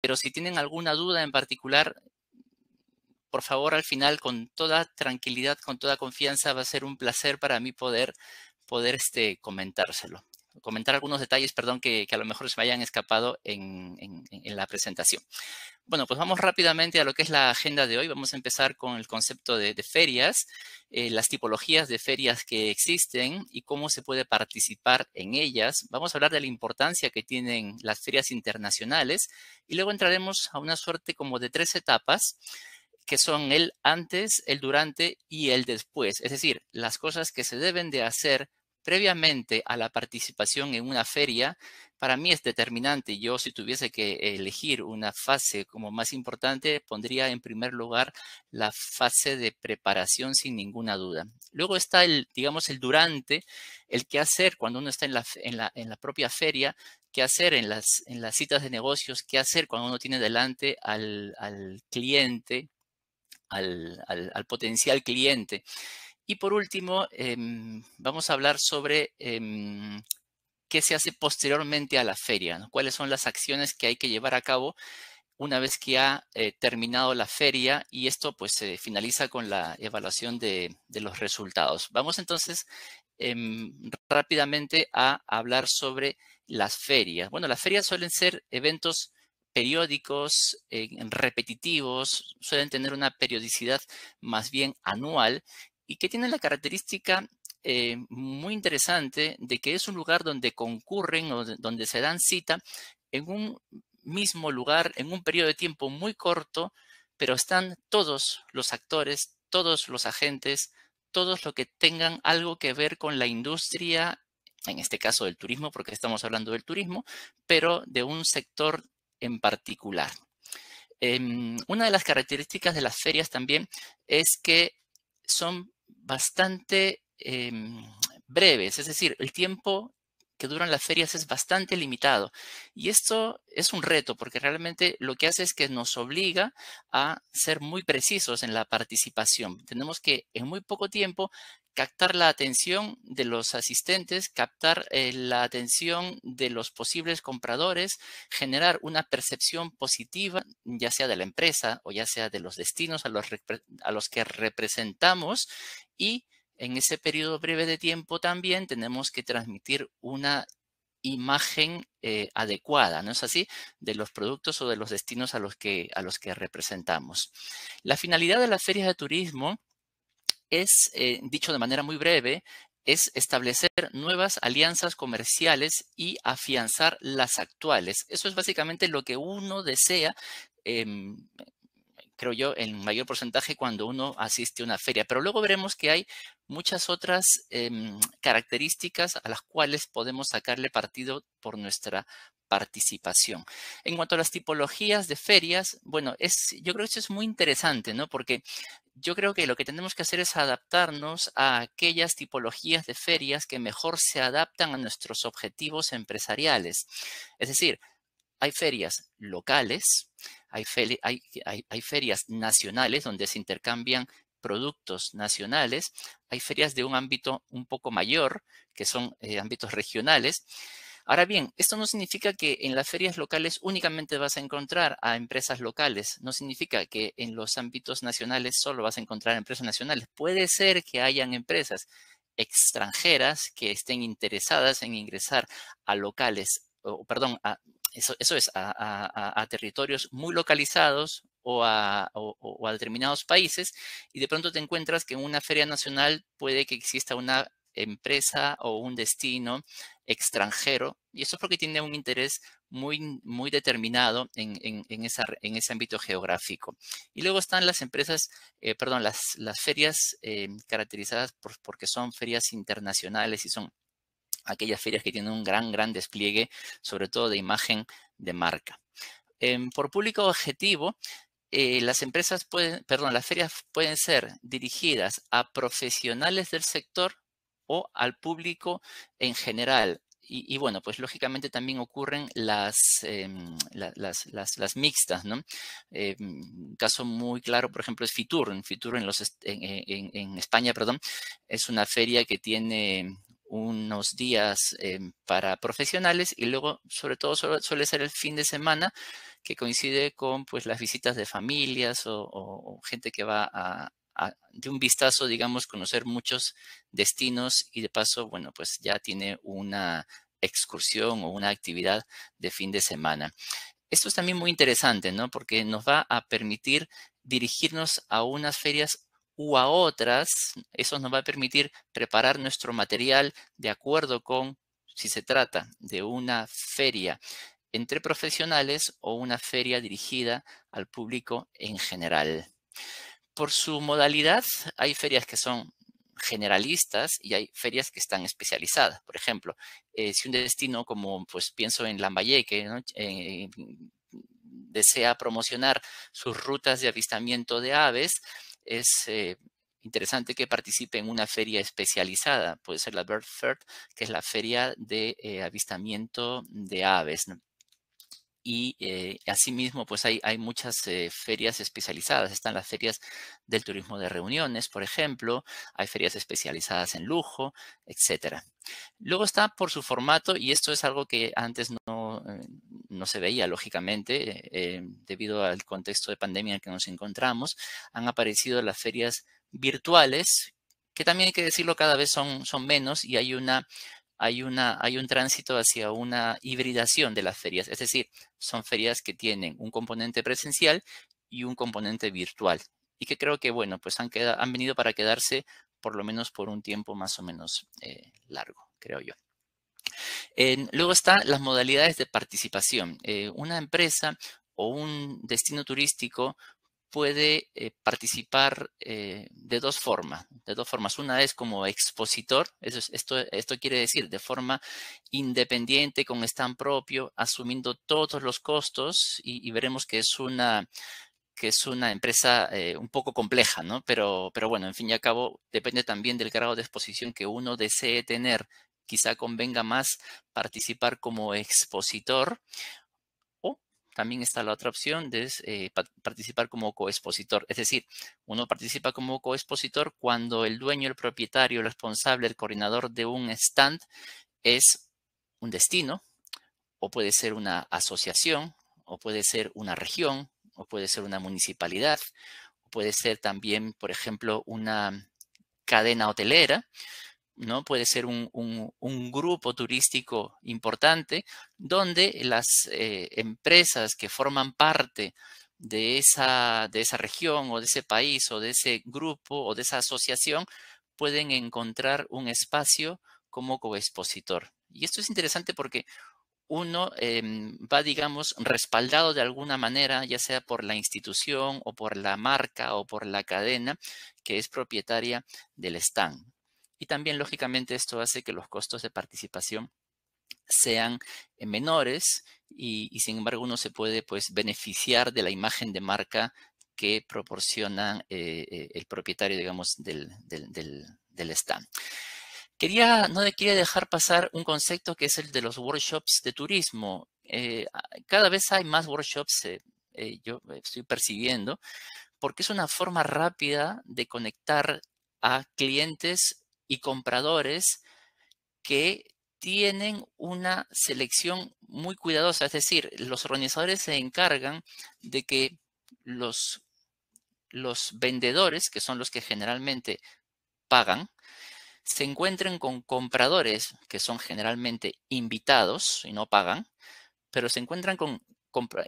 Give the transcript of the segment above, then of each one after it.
pero si tienen alguna duda en particular, por favor, al final, con toda tranquilidad, con toda confianza, va a ser un placer para mí poder, poder este, comentárselo comentar algunos detalles, perdón, que, que, a lo mejor se me hayan escapado en, en, la presentación. Bueno, pues vamos rápidamente a lo que es la agenda de hoy. Vamos a empezar con el concepto de, ferias, eh, las tipologías de ferias que existen y cómo se puede participar en ellas. Vamos a hablar de la importancia que tienen las ferias internacionales y luego entraremos a una suerte como de tres etapas que son el antes, el durante y el después. Es decir, las cosas que se deben de hacer previamente a la participación en una feria, para mí es determinante. Yo si tuviese que elegir una fase como más importante, pondría en primer lugar la fase de preparación sin ninguna duda. Luego está el, digamos, el durante, el qué hacer cuando uno está en la, propia feria, qué hacer en las, en las citas de negocios, qué hacer cuando uno tiene delante al, cliente, al, al, al potencial cliente. Y por último, em, vamos a hablar sobre em, qué se hace posteriormente a la feria, cuáles son las acciones que hay que llevar a cabo una vez que ha eh, terminado la feria y esto pues se finaliza con la evaluación de, los resultados. Vamos entonces em, rápidamente a hablar sobre las ferias. Bueno, las ferias suelen ser eventos periódicos, eh, repetitivos, suelen tener una periodicidad más bien anual y que tiene la característica eh, muy interesante de que es un lugar donde concurren o donde se dan cita en un mismo lugar, en un periodo de tiempo muy corto, pero están todos los actores, todos los agentes, todos los que tengan algo que ver con la industria, en este caso del turismo, porque estamos hablando del turismo, pero de un sector en particular. Em, una de las características de las ferias también es que son bastante em, breves, es decir, el tiempo que duran las ferias es bastante limitado. Y esto es un reto porque realmente lo que hace es que nos obliga a ser muy precisos en la participación. Tenemos que en muy poco tiempo captar la atención de los asistentes, captar eh, la atención de los posibles compradores, generar una percepción positiva, ya sea de la empresa o ya sea de los destinos a los, que representamos y en ese periodo breve de tiempo también tenemos que transmitir una imagen eh, adecuada, ¿no es así?, de los productos o de los destinos a los que, a los que representamos. La finalidad de las ferias de turismo es, eh, dicho de manera muy breve, es establecer nuevas alianzas comerciales y afianzar las actuales. Eso es básicamente lo que uno desea, em, creo yo, en mayor porcentaje cuando uno asiste a una feria. Pero luego veremos que hay muchas otras em, características a las cuales podemos sacarle partido por nuestra participación. En cuanto a las tipologías de ferias, bueno, es, yo creo que eso es muy interesante, ¿no? Porque yo creo que lo que tenemos que hacer es adaptarnos a aquellas tipologías de ferias que mejor se adaptan a nuestros objetivos empresariales. Es decir, hay ferias locales, hay, ferias nacionales donde se intercambian productos nacionales, hay ferias de un ámbito un poco mayor, que son eh, ámbitos regionales, Ahora bien, esto no significa que en las ferias locales únicamente vas a encontrar a empresas locales, no significa que en los ámbitos nacionales solo vas a encontrar empresas nacionales. Puede ser que hayan empresas extranjeras que estén interesadas en ingresar a locales, o perdón, a, eso, eso es, a, territorios muy localizados o a, o a, determinados países y de pronto te encuentras que en una feria nacional puede que exista una empresa o un destino extranjero, y eso es porque tiene un interés muy, muy determinado en, en, esa, en ese ámbito geográfico. Y luego están las empresas, eh, perdón, las, las ferias eh, caracterizadas por, porque son ferias internacionales y son aquellas ferias que tienen un gran, gran despliegue, sobre todo de imagen de marca. Em, por público objetivo, eh, las empresas pueden, perdón, las ferias pueden ser dirigidas a profesionales del sector o al público en general. Y, bueno, pues lógicamente también ocurren las, em, las, mixtas, ¿no? Eh, un caso muy claro, por ejemplo, es Fitur. Fitur en, los, en, en, España, perdón, es una feria que tiene unos días em, para profesionales y luego, sobre todo, suele, ser el fin de semana que coincide con pues, las visitas de familias o gente que va a, de un vistazo, digamos, conocer muchos destinos y de paso, bueno, pues ya tiene una excursión o una actividad de fin de semana. Esto es también muy interesante, ¿no? Porque nos va a permitir dirigirnos a unas ferias u a otras. Eso nos va a permitir preparar nuestro material de acuerdo con si se trata de una feria entre profesionales o una feria dirigida al público en general por su modalidad, hay ferias que son generalistas y hay ferias que están especializadas. Por ejemplo, eh, si un destino como, pues pienso en Lambayeque, ¿no? Eh, desea promocionar sus rutas de avistamiento de aves, es eh, interesante que participe en una feria especializada, puede ser la Bird Fair, que es la feria de avistamiento de aves. ¿no? y eh, asimismo pues hay, hay muchas eh, ferias especializadas, están las ferias del turismo de reuniones, por ejemplo, hay ferias especializadas en lujo, etcétera. Luego está por su formato y esto es algo que antes no, eh, se veía, lógicamente, debido al contexto de pandemia en el que nos encontramos, han aparecido las ferias virtuales, que también hay que decirlo cada vez son, son menos y hay una hay, una, hay un tránsito hacia una hibridación de las ferias, es decir, son ferias que tienen un componente presencial y un componente virtual y que creo que, bueno, pues han, han venido para quedarse por lo menos por un tiempo más o menos eh, largo, creo yo. luego están las modalidades de participación. Eh, una empresa o un destino turístico puede eh, participar eh, de dos formas. De dos formas. Una es como expositor, esto, esto quiere decir de forma independiente, con stand propio, asumiendo todos los costos y, veremos que es una que es una empresa eh, un poco compleja, ¿no? Pero, pero bueno, en fin y al cabo, depende también del grado de exposición que uno desee tener. Quizá convenga más participar como expositor también está la otra opción de eh, participar como coexpositor. Es decir, uno participa como coexpositor cuando el dueño, el propietario, el responsable, el coordinador de un stand es un destino o puede ser una asociación o puede ser una región o puede ser una municipalidad o puede ser también, por ejemplo, una cadena hotelera ¿no? Puede ser un, grupo turístico importante donde las eh, empresas que forman parte de esa, de esa región o de ese país o de ese grupo o de esa asociación pueden encontrar un espacio como coexpositor. Y esto es interesante porque uno em, va, digamos, respaldado de alguna manera, ya sea por la institución o por la marca o por la cadena que es propietaria del stand. Y también, lógicamente, esto hace que los costos de participación sean eh, menores y, sin embargo, uno se puede pues, beneficiar de la imagen de marca que proporciona eh, eh, el propietario, digamos, del, stand. Quería, no quería dejar pasar un concepto que es el de los workshops de turismo. cada vez hay más workshops, yo estoy percibiendo, porque es una forma rápida de conectar a clientes y compradores que tienen una selección muy cuidadosa, es decir, los organizadores se encargan de que los, los vendedores, que son los que generalmente pagan, se encuentren con compradores que son generalmente invitados y no pagan, pero se encuentran con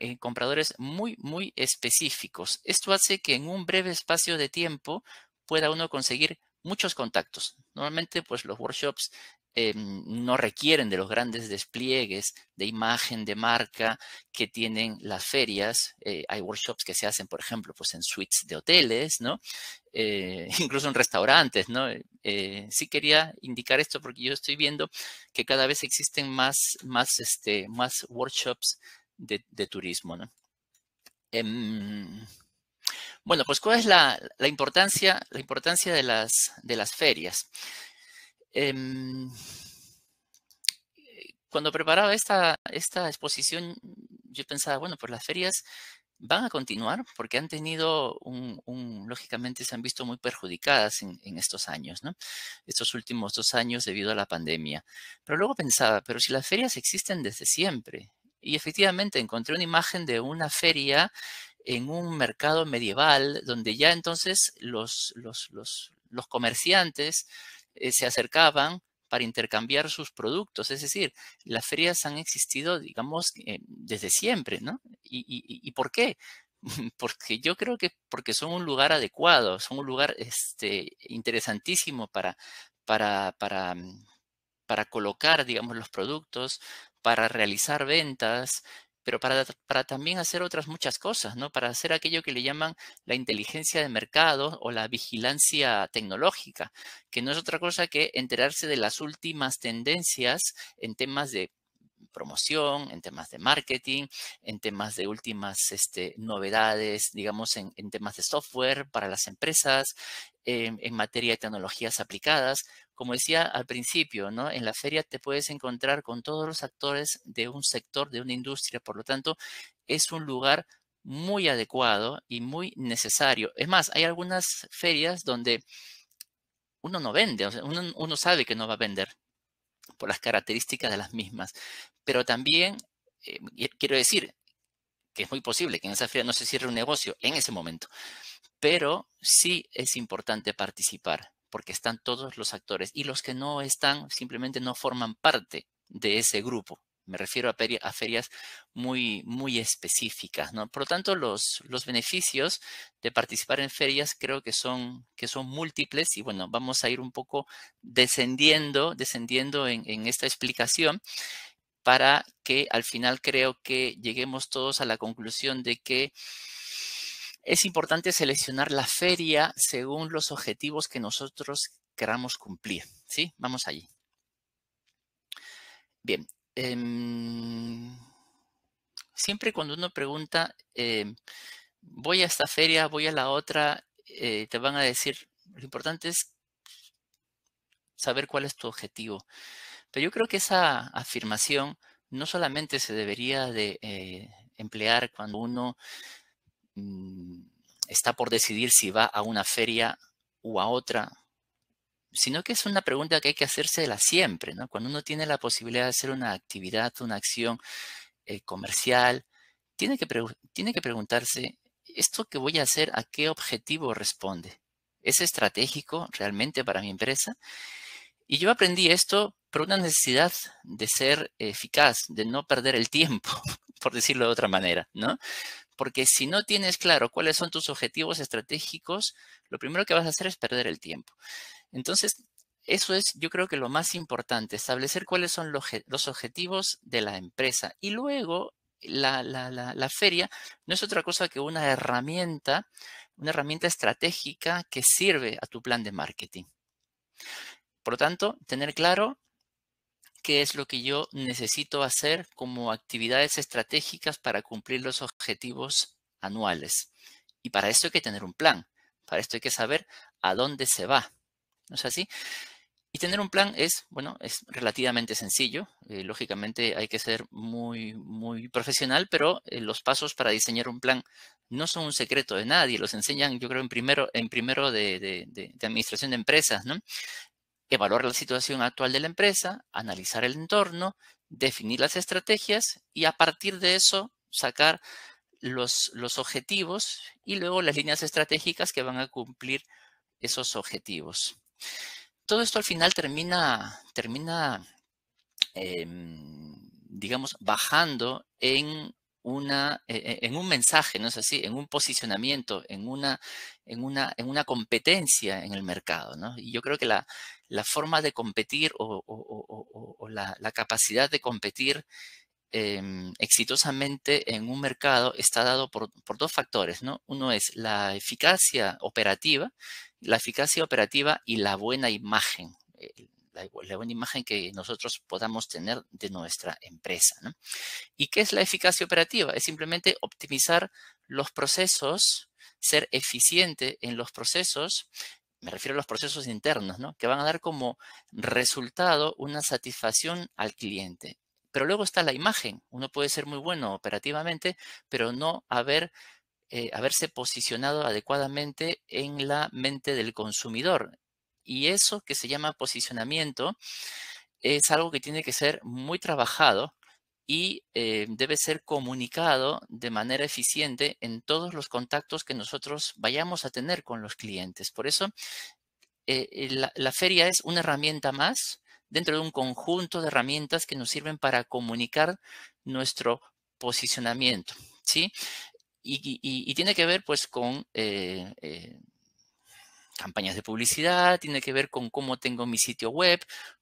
eh, compradores muy, muy específicos. Esto hace que en un breve espacio de tiempo pueda uno conseguir muchos contactos. Normalmente, pues los workshops em, no requieren de los grandes despliegues de imagen, de marca que tienen las ferias. Eh, hay workshops que se hacen, por ejemplo, pues en suites de hoteles, ¿no? Eh, incluso en restaurantes, ¿no? Eh, sí quería indicar esto porque yo estoy viendo que cada vez existen más, más, este, más workshops de, turismo, em, bueno, pues ¿cuál es la, importancia, la importancia de, las, de las ferias? Em, cuando preparaba esta, exposición, yo pensaba, bueno, pues las ferias van a continuar porque han tenido un, lógicamente se han visto muy perjudicadas en, en, estos años, ¿no? Estos últimos dos años debido a la pandemia. Pero luego pensaba, pero si las ferias existen desde siempre. Y efectivamente encontré una imagen de una feria en un mercado medieval donde ya entonces los, los, comerciantes eh, se acercaban para intercambiar sus productos. Es decir, las ferias han existido, digamos, eh, desde siempre, ¿no? ¿Y, por qué? porque yo creo que porque son un lugar adecuado, son un lugar este, interesantísimo para, para, para, mm, para colocar, digamos, los productos, para realizar ventas, pero para, para, también hacer otras muchas cosas, ¿no? Para hacer aquello que le llaman la inteligencia de mercado o la vigilancia tecnológica, que no es otra cosa que enterarse de las últimas tendencias en temas de promoción, en temas de marketing, en temas de últimas este, novedades, digamos, en, temas de software para las empresas, en, en materia de tecnologías aplicadas, como decía al principio, ¿no? En la feria te puedes encontrar con todos los actores de un sector, de una industria, por lo tanto, es un lugar muy adecuado y muy necesario. Es más, hay algunas ferias donde uno no vende, uno, sabe que no va a vender por las características de las mismas, pero también eh, quiero decir que es muy posible que en esa feria no se cierre un negocio en ese momento, pero sí es importante participar porque están todos los actores y los que no están simplemente no forman parte de ese grupo. Me refiero a, ferias muy, muy específicas, ¿no? Por lo tanto, los, los beneficios de participar en ferias creo que son, que son múltiples y bueno, vamos a ir un poco descendiendo, descendiendo en esta explicación para que al final creo que lleguemos todos a la conclusión de que es importante seleccionar la feria según los objetivos que nosotros queramos cumplir. ¿Sí? Vamos allí. Bien. Em, siempre cuando uno pregunta, em, voy a esta feria, voy a la otra, eh, te van a decir, lo importante es saber cuál es tu objetivo. Pero yo creo que esa afirmación no solamente se debería de eh, emplear cuando uno Mm, está por decidir si va a una feria u a otra, sino que es una pregunta que hay que hacerse de la siempre, ¿no? Cuando uno tiene la posibilidad de hacer una actividad, una acción eh, comercial, tiene que, tiene que preguntarse, ¿esto que voy a hacer a qué objetivo responde? ¿Es estratégico realmente para mi empresa? Y yo aprendí esto por una necesidad de ser eficaz, de no perder el tiempo, por decirlo de otra manera, ¿no? Porque si no tienes claro cuáles son tus objetivos estratégicos, lo primero que vas a hacer es perder el tiempo. Entonces, eso es, yo creo que lo más importante, establecer cuáles son los, objetivos de la empresa. Y luego, la, la, feria no es otra cosa que una herramienta, una herramienta estratégica que sirve a tu plan de marketing. Por lo tanto, tener claro qué es lo que yo necesito hacer como actividades estratégicas para cumplir los objetivos anuales. Y para esto hay que tener un plan, para esto hay que saber a dónde se va. ¿No es así? Y tener un plan es, bueno, es relativamente sencillo. Eh, lógicamente hay que ser muy, muy profesional, pero eh, los pasos para diseñar un plan no son un secreto de nadie. Los enseñan, yo creo, en primero, en primero de administración de empresas, ¿no? evaluar la situación actual de la empresa, analizar el entorno, definir las estrategias y a partir de eso sacar los, los objetivos y luego las líneas estratégicas que van a cumplir esos objetivos. Todo esto al final termina, termina em, digamos, bajando en, una, e, e, en un mensaje, ¿no es así? En un posicionamiento, en una, en una, en una competencia en el mercado. ¿no? Y yo creo que la, la forma de competir o, o, o, o la, la, capacidad de competir em, exitosamente en un mercado está dado por, por, dos factores. ¿no? Uno es la eficacia operativa, la eficacia operativa y la buena imagen. Eh, la, la, buena imagen que nosotros podamos tener de nuestra empresa. ¿no? ¿Y qué es la eficacia operativa? Es simplemente optimizar los procesos ser eficiente en los procesos, me refiero a los procesos internos, ¿no? que van a dar como resultado una satisfacción al cliente. Pero luego está la imagen. Uno puede ser muy bueno operativamente, pero no haber, eh, haberse posicionado adecuadamente en la mente del consumidor. Y eso que se llama posicionamiento es algo que tiene que ser muy trabajado y eh, debe ser comunicado de manera eficiente en todos los contactos que nosotros vayamos a tener con los clientes. Por eso, eh, eh, la, feria es una herramienta más dentro de un conjunto de herramientas que nos sirven para comunicar nuestro posicionamiento, ¿sí? Y, tiene que ver, pues, con... campañas de publicidad, tiene que ver con cómo tengo mi sitio web,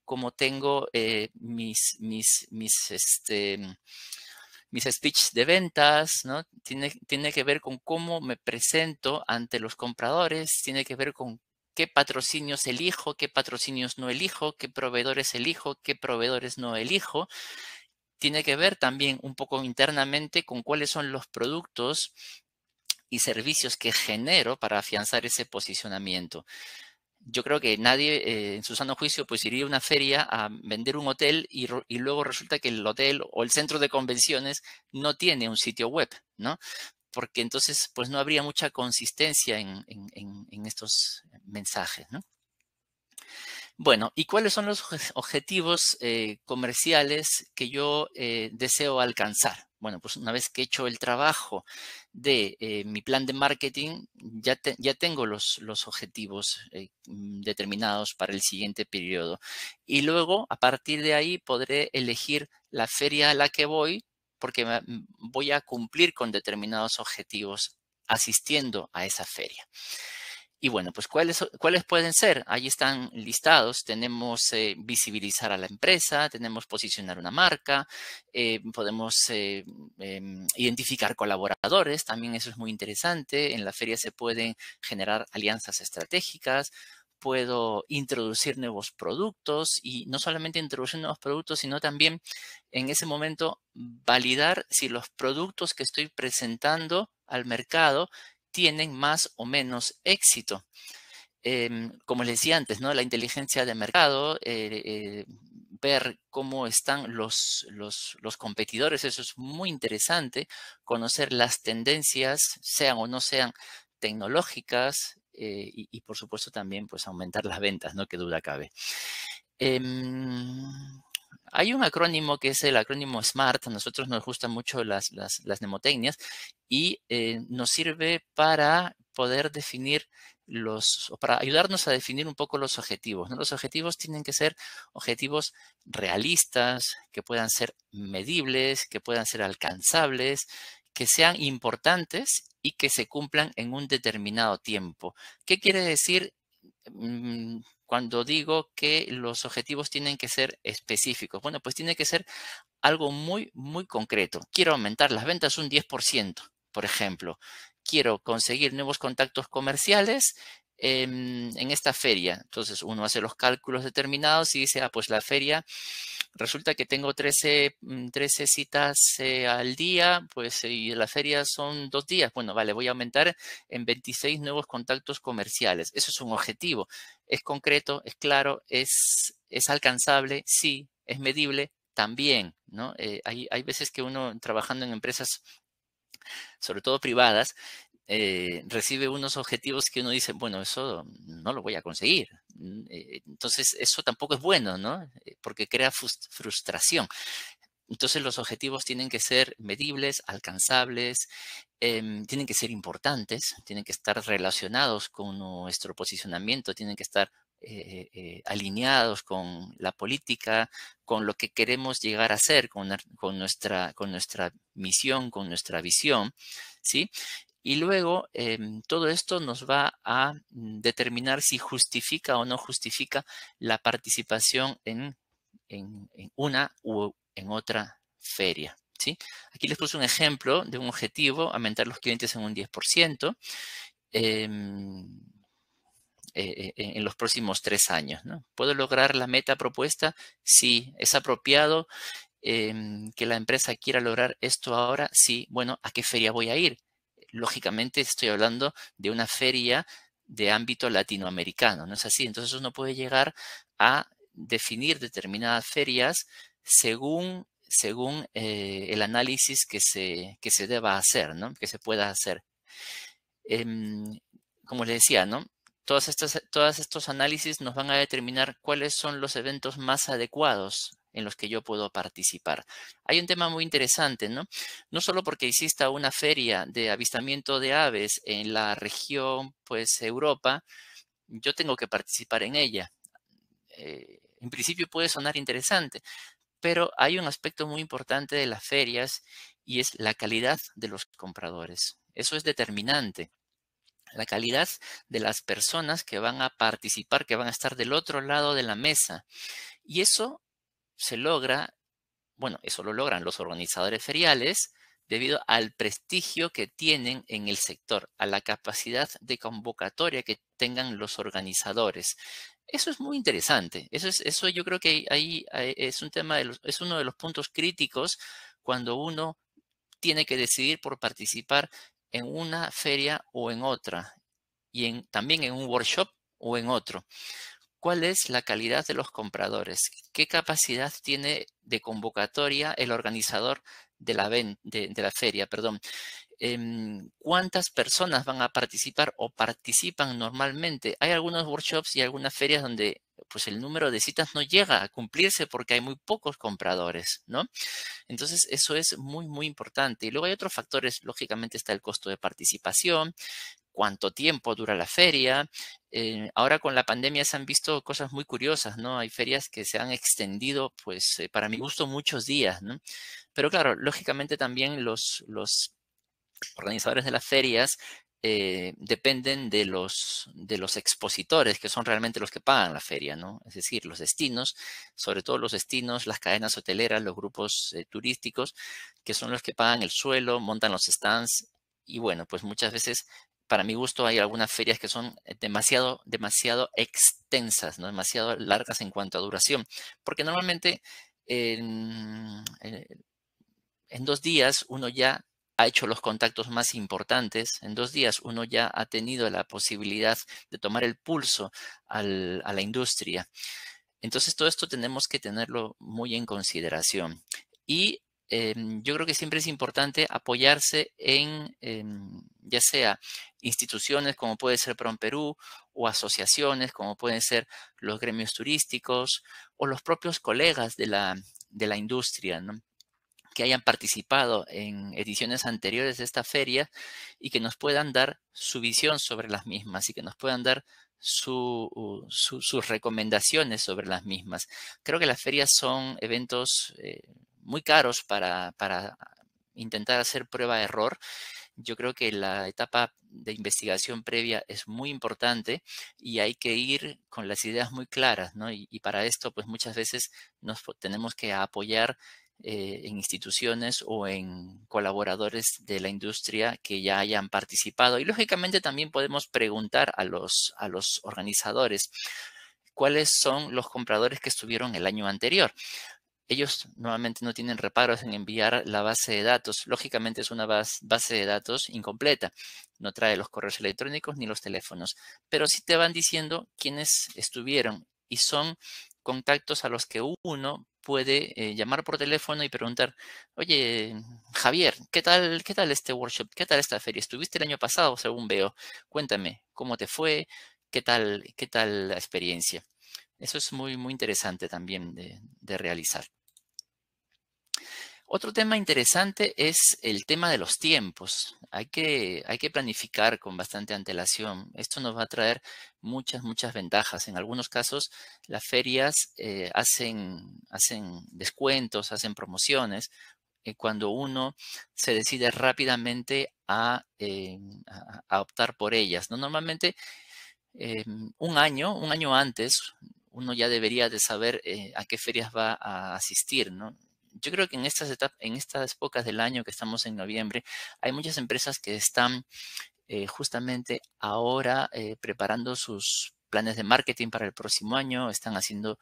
cómo tengo eh, mis, mis, mis, este, mm, mis speech de ventas, ¿no? Tiene, tiene que ver con cómo me presento ante los compradores, tiene que ver con qué patrocinios elijo, qué patrocinios no elijo, qué proveedores elijo, qué proveedores no elijo. Tiene que ver también un poco internamente con cuáles son los productos y servicios que genero para afianzar ese posicionamiento yo creo que nadie eh, en su sano juicio pues iría a una feria a vender un hotel y, luego resulta que el hotel o el centro de convenciones no tiene un sitio web, ¿no? Porque entonces pues no habría mucha consistencia en, en estos mensajes, ¿no? Bueno, ¿y cuáles son los objetivos eh, comerciales que yo eh, deseo alcanzar? Bueno, pues una vez que he hecho el trabajo de eh, mi plan de marketing, ya, ya tengo los, los objetivos mm, determinados para el siguiente periodo. Y luego, a partir de ahí, podré elegir la feria a la que voy porque mm, voy a cumplir con determinados objetivos asistiendo a esa feria. Y bueno, pues ¿cuáles, cuáles pueden ser? Ahí están listados. Tenemos eh, visibilizar a la empresa, tenemos posicionar una marca, eh, podemos eh, em, identificar colaboradores, también eso es muy interesante. En la feria se pueden generar alianzas estratégicas, puedo introducir nuevos productos y no solamente introducir nuevos productos, sino también en ese momento validar si los productos que estoy presentando al mercado tienen más o menos éxito. Em, como les decía antes, ¿no? la inteligencia de mercado, eh, eh, ver cómo están los, los, competidores, eso es muy interesante, conocer las tendencias, sean o no sean tecnológicas, eh, y, por supuesto también pues, aumentar las ventas, ¿no? que duda cabe. Em, hay un acrónimo que es el acrónimo SMART, a nosotros nos gustan mucho las, las, mnemotecnias y eh, nos sirve para poder definir los, para ayudarnos a definir un poco los objetivos. Los objetivos tienen que ser objetivos realistas, que puedan ser medibles, que puedan ser alcanzables, que sean importantes y que se cumplan en un determinado tiempo. ¿Qué quiere decir? Mm, cuando digo que los objetivos tienen que ser específicos? Bueno, pues tiene que ser algo muy, muy concreto. Quiero aumentar las ventas un 10%, por ejemplo. Quiero conseguir nuevos contactos comerciales em, en esta feria. Entonces uno hace los cálculos determinados y dice, ah, pues la feria resulta que tengo 13, 13 mm, citas eh, al día, pues y las feria son dos días. Bueno, vale, voy a aumentar en 26 nuevos contactos comerciales. Eso es un objetivo. Es concreto, es claro, es, es alcanzable, sí, es medible también, ¿no? Eh, hay, hay veces que uno trabajando en empresas sobre todo privadas, eh, recibe unos objetivos que uno dice, bueno, eso no lo voy a conseguir. Mm, eh, entonces, eso tampoco es bueno, ¿no? Eh, porque crea frustración. Entonces, los objetivos tienen que ser medibles, alcanzables, em, tienen que ser importantes, tienen que estar relacionados con nuestro posicionamiento, tienen que estar alineados con la política, con lo que queremos llegar a ser, con, nuestra, con nuestra misión, con nuestra visión, ¿sí? Y luego em, todo esto nos va a mm, determinar si justifica o no justifica la participación en, una u en otra feria. ¿sí? Aquí les puse un ejemplo de un objetivo, aumentar los clientes en un 10%. Em, eh, eh, en los próximos tres años. ¿no? ¿Puedo lograr la meta propuesta? Sí. ¿Es apropiado em, que la empresa quiera lograr esto ahora? Sí. Bueno, ¿a qué feria voy a ir? lógicamente estoy hablando de una feria de ámbito latinoamericano, ¿no es así? Entonces uno puede llegar a definir determinadas ferias según, según eh, el análisis que se, que se deba hacer, ¿no? Que se pueda hacer. Em, como les decía, ¿no? Todas estas, todos estos análisis nos van a determinar cuáles son los eventos más adecuados en los que yo puedo participar. Hay un tema muy interesante, ¿no? No solo porque exista una feria de avistamiento de aves en la región, pues Europa, yo tengo que participar en ella. Eh, en principio puede sonar interesante, pero hay un aspecto muy importante de las ferias y es la calidad de los compradores. Eso es determinante. La calidad de las personas que van a participar, que van a estar del otro lado de la mesa. Y eso se logra, bueno, eso lo logran los organizadores feriales debido al prestigio que tienen en el sector, a la capacidad de convocatoria que tengan los organizadores. Eso es muy interesante. Eso, es, eso yo creo que ahí es, un tema es uno de los puntos críticos cuando uno tiene que decidir por participar en una feria o en otra, y en, también en un workshop o en otro. ¿Cuál es la calidad de los compradores? ¿Qué capacidad tiene de convocatoria el organizador de la, feria? Perdón. Em, ¿Cuántas personas van a participar o participan normalmente? Hay algunos workshops y algunas ferias donde pues el número de citas no llega a cumplirse porque hay muy pocos compradores, ¿no? Entonces, eso es muy, muy importante. Y luego hay otros factores, lógicamente está el costo de participación, cuánto tiempo dura la feria. Eh, ahora con la pandemia se han visto cosas muy curiosas, ¿no? Hay ferias que se han extendido, pues, eh, para mi gusto, muchos días, ¿no? Pero claro, lógicamente también los, organizadores de las ferias eh, dependen de los, expositores, que son realmente los que pagan la feria, ¿no? Es decir, los destinos, sobre todo los destinos, las cadenas hoteleras, los grupos turísticos, que son los que pagan el suelo, montan los stands y bueno, pues muchas veces para mi gusto hay algunas ferias que son eh, demasiado, demasiado extensas, ¿no? demasiado largas en cuanto a duración, porque normalmente eh, en, dos días uno ya ha hecho los contactos más importantes. En dos días uno ya ha tenido la posibilidad de tomar el pulso a la industria. Entonces todo esto tenemos que tenerlo muy en consideración. Y Em, yo creo que siempre es importante apoyarse en, em, ya sea instituciones como puede ser PROM Perú o asociaciones como pueden ser los gremios turísticos o los propios colegas de la, de la industria, que hayan participado en ediciones anteriores de esta feria y que nos puedan dar su visión sobre las mismas y que nos puedan dar sus recomendaciones sobre las mismas. Creo que las ferias son eventos eh, muy caros para, intentar hacer prueba-error. Yo creo que la etapa de investigación previa es muy importante y hay que ir con las ideas muy claras, ¿no? Y, para esto, pues muchas veces nos tenemos que apoyar eh, en instituciones o en colaboradores de la industria que ya hayan participado. Y lógicamente también podemos preguntar a los, a los organizadores cuáles son los compradores que estuvieron el año anterior ellos normalmente no tienen reparos en enviar la base de datos. Lógicamente es una base de datos incompleta. No trae los correos electrónicos ni los teléfonos. Pero sí te van diciendo quiénes estuvieron y son contactos a los que uno puede eh, llamar por teléfono y preguntar, oye, Javier, ¿qué tal, ¿qué tal este workshop? ¿Qué tal esta feria? Estuviste el año pasado, según veo. Cuéntame, ¿cómo te fue? ¿Qué tal, qué tal la experiencia? Eso es muy, muy interesante también de, realizar. Otro tema interesante es el tema de los tiempos. Hay que, hay que planificar con bastante antelación. Esto nos va a traer muchas, muchas ventajas. En algunos casos, las ferias eh, hacen, hacen descuentos, hacen promociones, eh, cuando uno se decide rápidamente a, eh, optar por ellas. ¿no? Normalmente un año, un año antes, uno ya debería de saber eh, a qué ferias va a asistir, ¿no? Yo creo que en estas etapas, en estas épocas del año que estamos en noviembre, hay muchas empresas que están eh, justamente ahora eh, preparando sus planes de marketing para el próximo año, están haciendo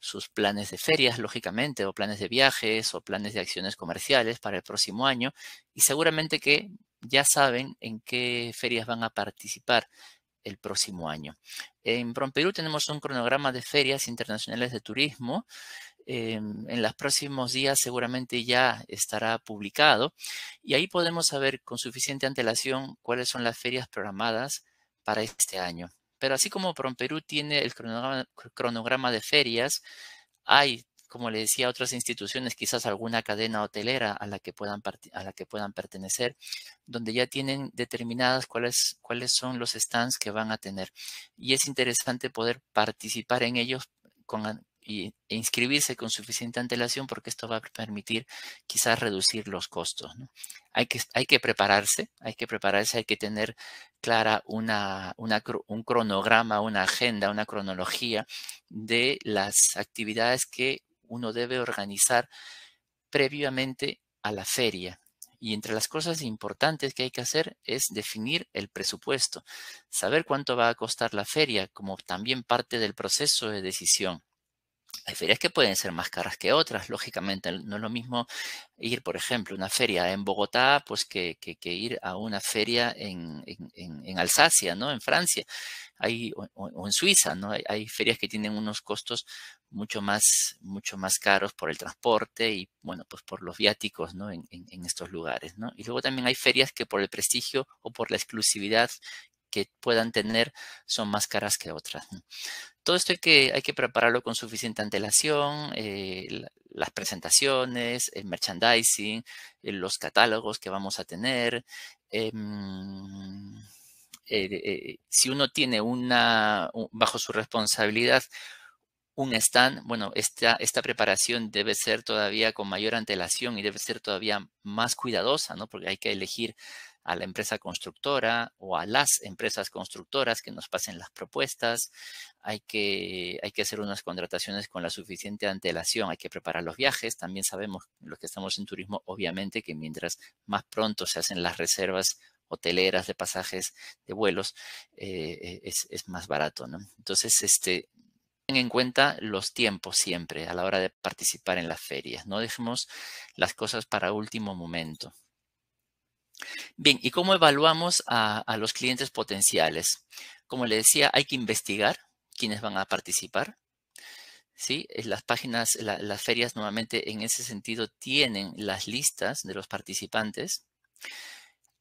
sus planes de ferias, lógicamente, o planes de viajes, o planes de acciones comerciales para el próximo año, y seguramente que ya saben en qué ferias van a participar el próximo año. En Perú tenemos un cronograma de ferias internacionales de turismo. Em, en los próximos días seguramente ya estará publicado y ahí podemos saber con suficiente antelación cuáles son las ferias programadas para este año. Pero así como Perú tiene el cronograma de ferias, hay como le decía, otras instituciones, quizás alguna cadena hotelera a la que puedan, a la que puedan pertenecer, donde ya tienen determinadas cuáles, cuáles son los stands que van a tener. Y es interesante poder participar en ellos con, y, e inscribirse con suficiente antelación porque esto va a permitir quizás reducir los costos. Hay, que, hay que prepararse, hay que prepararse, hay que tener clara una, una, un cronograma, una agenda, una cronología de las actividades que uno debe organizar previamente a la feria. Y entre las cosas importantes que hay que hacer es definir el presupuesto, saber cuánto va a costar la feria como también parte del proceso de decisión. Hay ferias que pueden ser más caras que otras, lógicamente. No es lo mismo ir, por ejemplo, a una feria en Bogotá, pues que, ir a una feria en, Alsacia, ¿no? En Francia, o, en Suiza, ¿no? hay, ferias que tienen unos costos mucho más, mucho más caros por el transporte y, bueno, pues por los viáticos, ¿no? En, estos lugares, Y luego también hay ferias que por el prestigio o por la exclusividad que puedan tener son más caras que otras. Todo esto hay que, hay que prepararlo con suficiente antelación, eh, las presentaciones, el merchandising, eh, los catálogos que vamos a tener. Em, eh, si uno tiene una, bajo su responsabilidad, un stand, bueno, esta, esta preparación debe ser todavía con mayor antelación y debe ser todavía más cuidadosa, ¿no? Porque hay que elegir a la empresa constructora o a las empresas constructoras que nos pasen las propuestas. Hay que, hay que hacer unas contrataciones con la suficiente antelación. Hay que preparar los viajes. También sabemos, los que estamos en turismo, obviamente que mientras más pronto se hacen las reservas hoteleras de pasajes de vuelos, eh, eh, es, es, más barato, ¿no? Entonces, este, en cuenta los tiempos siempre a la hora de participar en las ferias. No dejemos las cosas para último momento. Bien, ¿y cómo evaluamos a, los clientes potenciales? Como le decía, hay que investigar quiénes van a participar. ¿sí? Eh, las páginas, las ferias nuevamente en ese sentido tienen las listas de los participantes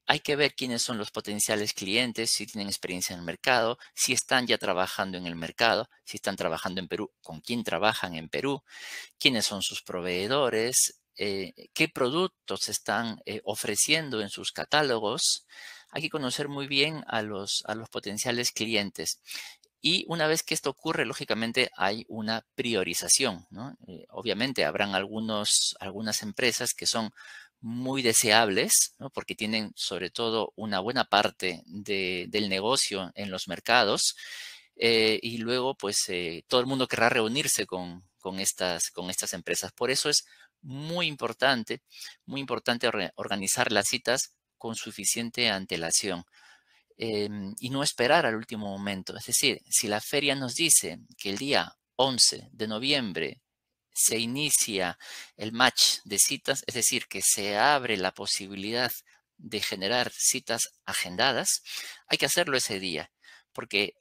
hay que ver quiénes son los potenciales clientes, si tienen experiencia en el mercado, si están ya trabajando en el mercado, si están trabajando en Perú, con quién trabajan en Perú, quiénes son sus proveedores, eh, qué productos están eh, ofreciendo en sus catálogos. Hay que conocer muy bien a los, a los potenciales clientes. Y una vez que esto ocurre, lógicamente hay una priorización. Eh, obviamente habrán algunos, algunas empresas que son muy deseables, porque tienen sobre todo una buena parte del negocio en los mercados. Eh, y luego, pues, eh, todo el mundo querrá reunirse con, estas, con estas empresas. Por eso es muy importante, muy importante organizar las citas con suficiente antelación. Em, y no esperar al último momento. Es decir, si la feria nos dice que el día 11 de noviembre se inicia el match de citas, es decir, que se abre la posibilidad de generar citas agendadas, hay que hacerlo ese día, porque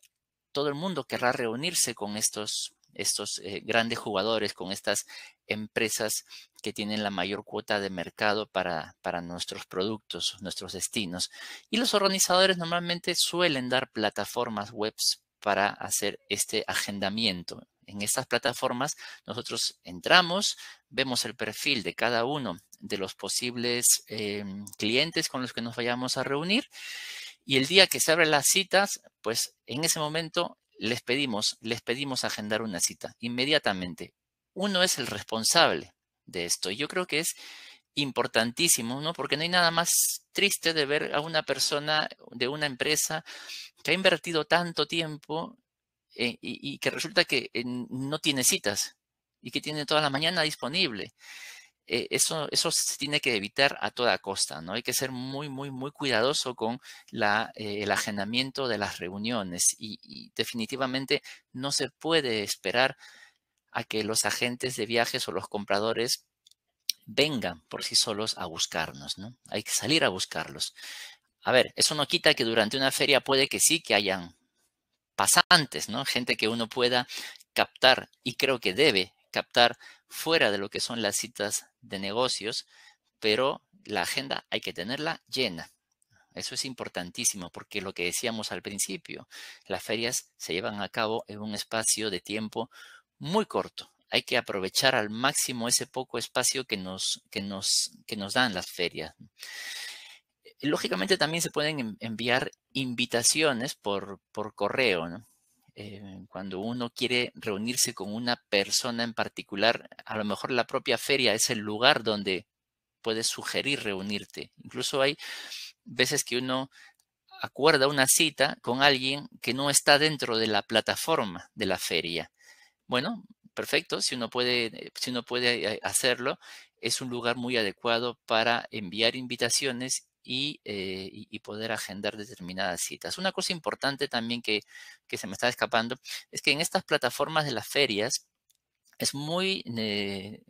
todo el mundo querrá reunirse con estos, estos eh, grandes jugadores, con estas empresas que tienen la mayor cuota de mercado para, para nuestros productos, nuestros destinos. Y los organizadores normalmente suelen dar plataformas web para hacer este agendamiento en estas plataformas, nosotros entramos, vemos el perfil de cada uno de los posibles em, clientes con los que nos vayamos a reunir y el día que se abren las citas, pues en ese momento les pedimos, les pedimos agendar una cita inmediatamente. Uno es el responsable de esto y yo creo que es importantísimo, ¿no? Porque no hay nada más triste de ver a una persona de una empresa que ha invertido tanto tiempo eh, y, que resulta que eh, no tiene citas y que tiene toda la mañana disponible. Eh, eso, eso se tiene que evitar a toda costa, ¿no? Hay que ser muy, muy, muy cuidadoso con la, el ajenamiento de las reuniones y, y definitivamente no se puede esperar a que los agentes de viajes o los compradores vengan por sí solos a buscarnos, ¿no? Hay que salir a buscarlos. A ver, eso no quita que durante una feria puede que sí que hayan pasantes, ¿no? Gente que uno pueda captar y creo que debe captar fuera de lo que son las citas de negocios, pero la agenda hay que tenerla llena. Eso es importantísimo porque lo que decíamos al principio, las ferias se llevan a cabo en un espacio de tiempo muy corto. Hay que aprovechar al máximo ese poco espacio que nos, que nos, que nos dan las ferias. Eh, lógicamente también se pueden enviar invitaciones por, correo, ¿no? Eh, cuando uno quiere reunirse con una persona en particular, a lo mejor la propia feria es el lugar donde puedes sugerir reunirte. Incluso hay veces que uno acuerda una cita con alguien que no está dentro de la plataforma de la feria. Bueno, perfecto, si uno puede, eh, si uno puede hacerlo, es un lugar muy adecuado para enviar invitaciones eh, y, poder agendar determinadas citas. Una cosa importante también que, se me está escapando es que en estas plataformas de las ferias es muy eh,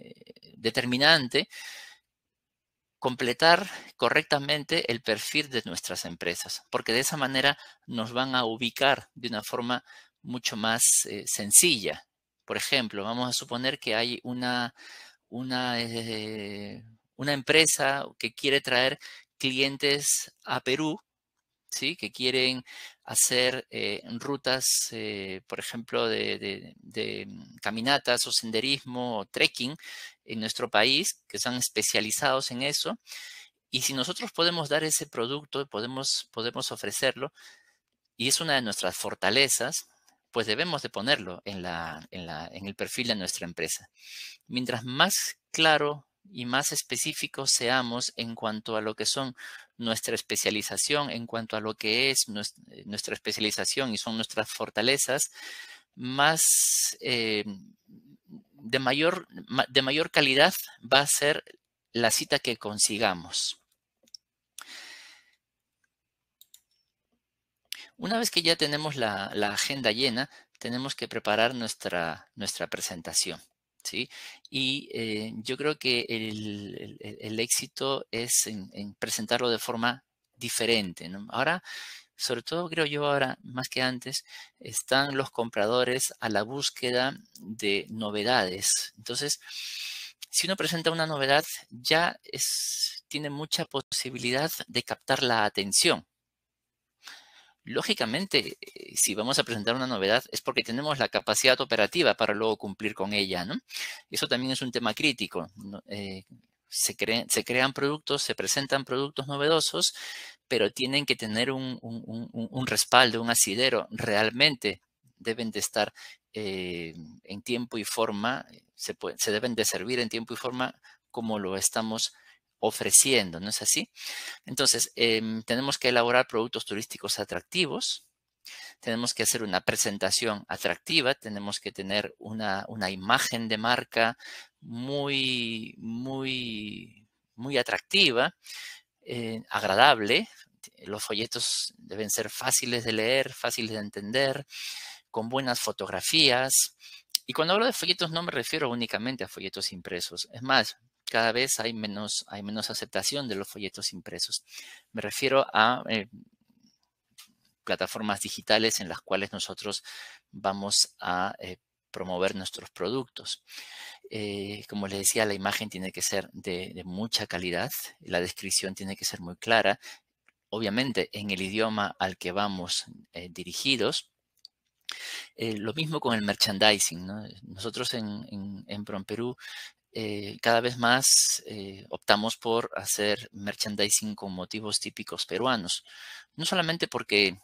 determinante completar correctamente el perfil de nuestras empresas, porque de esa manera nos van a ubicar de una forma mucho más eh, sencilla. Por ejemplo, vamos a suponer que hay una, una, una empresa que quiere traer clientes a Perú, ¿sí? que quieren hacer eh, rutas, eh, por ejemplo, de, caminatas o senderismo o trekking en nuestro país, que están especializados en eso. Y si nosotros podemos dar ese producto, podemos, podemos ofrecerlo, y es una de nuestras fortalezas, pues debemos de ponerlo en, la, en, en el perfil de nuestra empresa. Mientras más claro y más específicos seamos en cuanto a lo que son nuestra especialización, en cuanto a lo que es eh, nuestra especialización y son nuestras fortalezas, más eh, de, mayor, de mayor calidad va a ser la cita que consigamos. Una vez que ya tenemos la, la agenda llena, tenemos que preparar nuestra, nuestra presentación. Y eh, yo creo que el, éxito es en, presentarlo de forma diferente. Ahora, sobre todo creo yo ahora, más que antes, están los compradores a la búsqueda de novedades. Entonces, si uno presenta una novedad, ya tiene mucha posibilidad de captar la atención lógicamente, eh, si vamos a presentar una novedad es porque tenemos la capacidad operativa para luego cumplir con ella, ¿no? Eso también es un tema crítico. Eh, se, crean productos, se presentan productos novedosos, pero tienen que tener un, respaldo, un asidero. Realmente deben de estar eh, en tiempo y forma, se deben de servir en tiempo y forma como lo estamos ofreciendo, ¿no es así? Entonces, em, tenemos que elaborar productos turísticos atractivos, tenemos que hacer una presentación atractiva, tenemos que tener una, imagen de marca muy, muy, muy atractiva, eh, agradable. Los folletos deben ser fáciles de leer, fáciles de entender, con buenas fotografías. Y cuando hablo de folletos no me refiero únicamente a folletos impresos. Es más, cada vez hay menos, hay menos aceptación de los folletos impresos. Me refiero a eh, plataformas digitales en las cuales nosotros vamos a eh, promover nuestros productos. Eh, como les decía, la imagen tiene que ser de, mucha calidad, la descripción tiene que ser muy clara, obviamente en el idioma al que vamos dirigidos. lo mismo con el merchandising. Nosotros en, en, en Perú eh, cada vez más eh, optamos por hacer merchandising con motivos típicos peruanos. No solamente porque,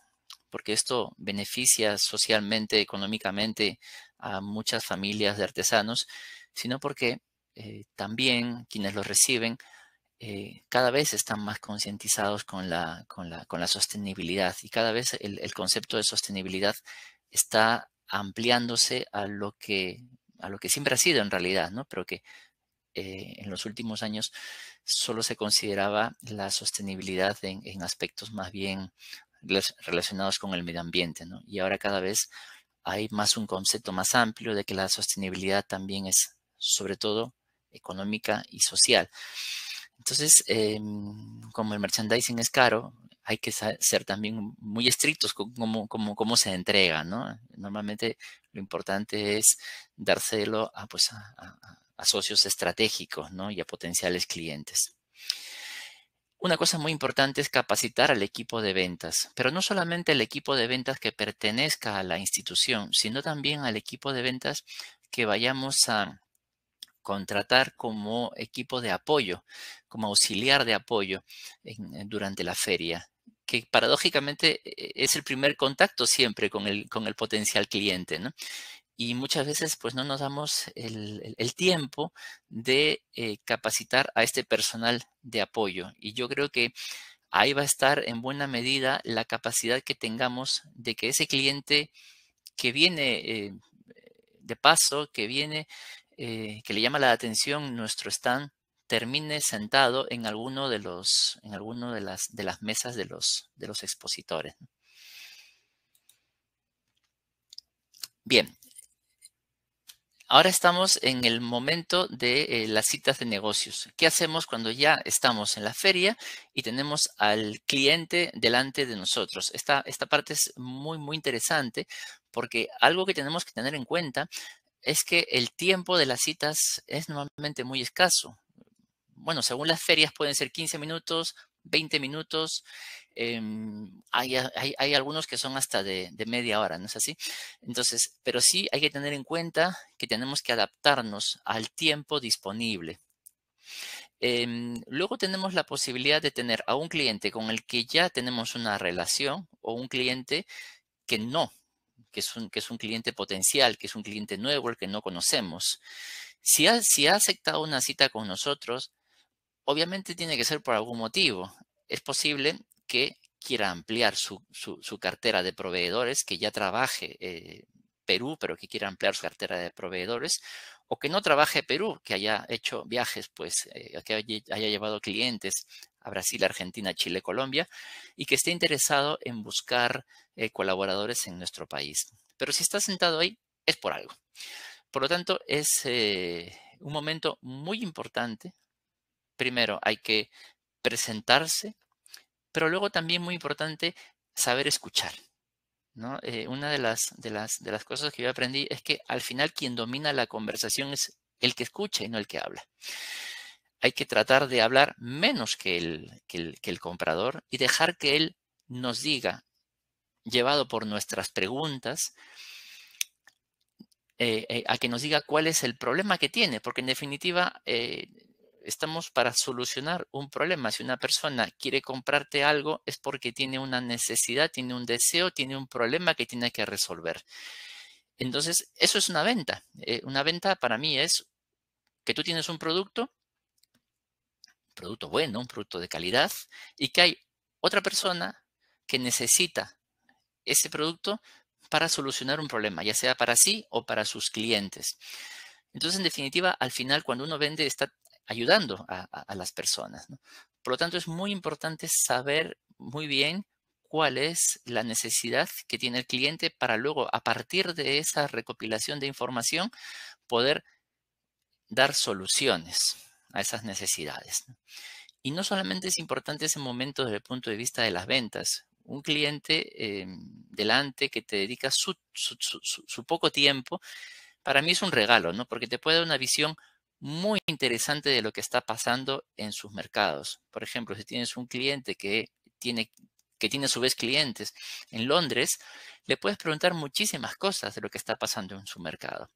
porque esto beneficia socialmente, económicamente a muchas familias de artesanos, sino porque eh, también quienes los reciben cada vez están más concientizados con la, con la, sostenibilidad y cada vez el concepto de sostenibilidad está ampliándose a lo que a lo que siempre ha sido en realidad, ¿no? Pero que eh, en los últimos años solo se consideraba la sostenibilidad en, aspectos más bien relacionados con el medio ambiente, Y ahora cada vez hay más un concepto más amplio de que la sostenibilidad también es sobre todo económica y social. Entonces, em, como el merchandising es caro, hay que ser también muy estrictos con cómo, se entrega, ¿no? Normalmente lo importante es dárselo a, pues, socios estratégicos, Y a potenciales clientes. Una cosa muy importante es capacitar al equipo de ventas, pero no solamente el equipo de ventas que pertenezca a la institución, sino también al equipo de ventas que vayamos a contratar como equipo de apoyo, como auxiliar de apoyo durante la feria que paradójicamente eh, es el primer contacto siempre con el, con el potencial cliente, Y muchas veces pues no nos damos el, tiempo de eh, capacitar a este personal de apoyo. Y yo creo que ahí va a estar en buena medida la capacidad que tengamos de que ese cliente que viene eh, de paso, que viene, que le llama la atención nuestro stand, termine sentado en alguno de los, en alguno de las, de las mesas de los, de los expositores. Bien, Ahora estamos en el momento de eh, las citas de negocios. ¿Qué hacemos cuando ya estamos en la feria y tenemos al cliente delante de nosotros? Esta, esta parte es muy, muy interesante porque algo que tenemos que tener en cuenta es que el tiempo de las citas es normalmente muy escaso bueno, según las ferias pueden ser 15 minutos, 20 minutos, em, hay, algunos que son hasta de, media hora, ¿no es así? Entonces, pero sí hay que tener en cuenta que tenemos que adaptarnos al tiempo disponible. Em, luego tenemos la posibilidad de tener a un cliente con el que ya tenemos una relación o un cliente que no, que es un, que es un cliente potencial, que es un cliente nuevo, el que no conocemos. Si si ha aceptado una cita con nosotros, obviamente tiene que ser por algún motivo. Es posible que quiera ampliar su, cartera de proveedores, que ya trabaje eh, Perú, pero que quiera ampliar su cartera de proveedores, o que no trabaje Perú, que haya hecho viajes, pues, eh, que haya llevado clientes a Brasil, Argentina, Chile, Colombia, y que esté interesado en buscar eh, colaboradores en nuestro país. Pero si está sentado ahí, es por algo. Por lo tanto, es un momento muy importante primero hay que presentarse, pero luego también muy importante saber escuchar. Eh, una de las, de, las, de las cosas que yo aprendí es que al final quien domina la conversación es el que escucha y no el que habla. Hay que tratar de hablar menos que el, el, comprador y dejar que él nos diga, llevado por nuestras preguntas, eh, eh, a que nos diga cuál es el problema que tiene, porque en definitiva estamos para solucionar un problema. Si una persona quiere comprarte algo es porque tiene una necesidad, tiene un deseo, tiene un problema que tiene que resolver. Entonces, eso es una venta. Eh, una venta para mí es que tú tienes un producto, un producto bueno, un producto de calidad, y que hay otra persona que necesita ese producto para solucionar un problema, ya sea para sí o para sus clientes. Entonces, en definitiva, al final, cuando uno vende, está ayudando a, las personas. Por lo tanto, es muy importante saber muy bien cuál es la necesidad que tiene el cliente para luego, a partir de esa recopilación de información, poder dar soluciones a esas necesidades. Y no solamente es importante ese momento desde el punto de vista de las ventas. Un cliente eh, delante que te dedica su, poco tiempo, para mí es un regalo, ¿no? Porque te puede dar una visión muy interesante de lo que está pasando en sus mercados. Por ejemplo, si tienes un cliente que tiene, que tiene a su vez clientes en Londres, le puedes preguntar muchísimas cosas de lo que está pasando en su mercado.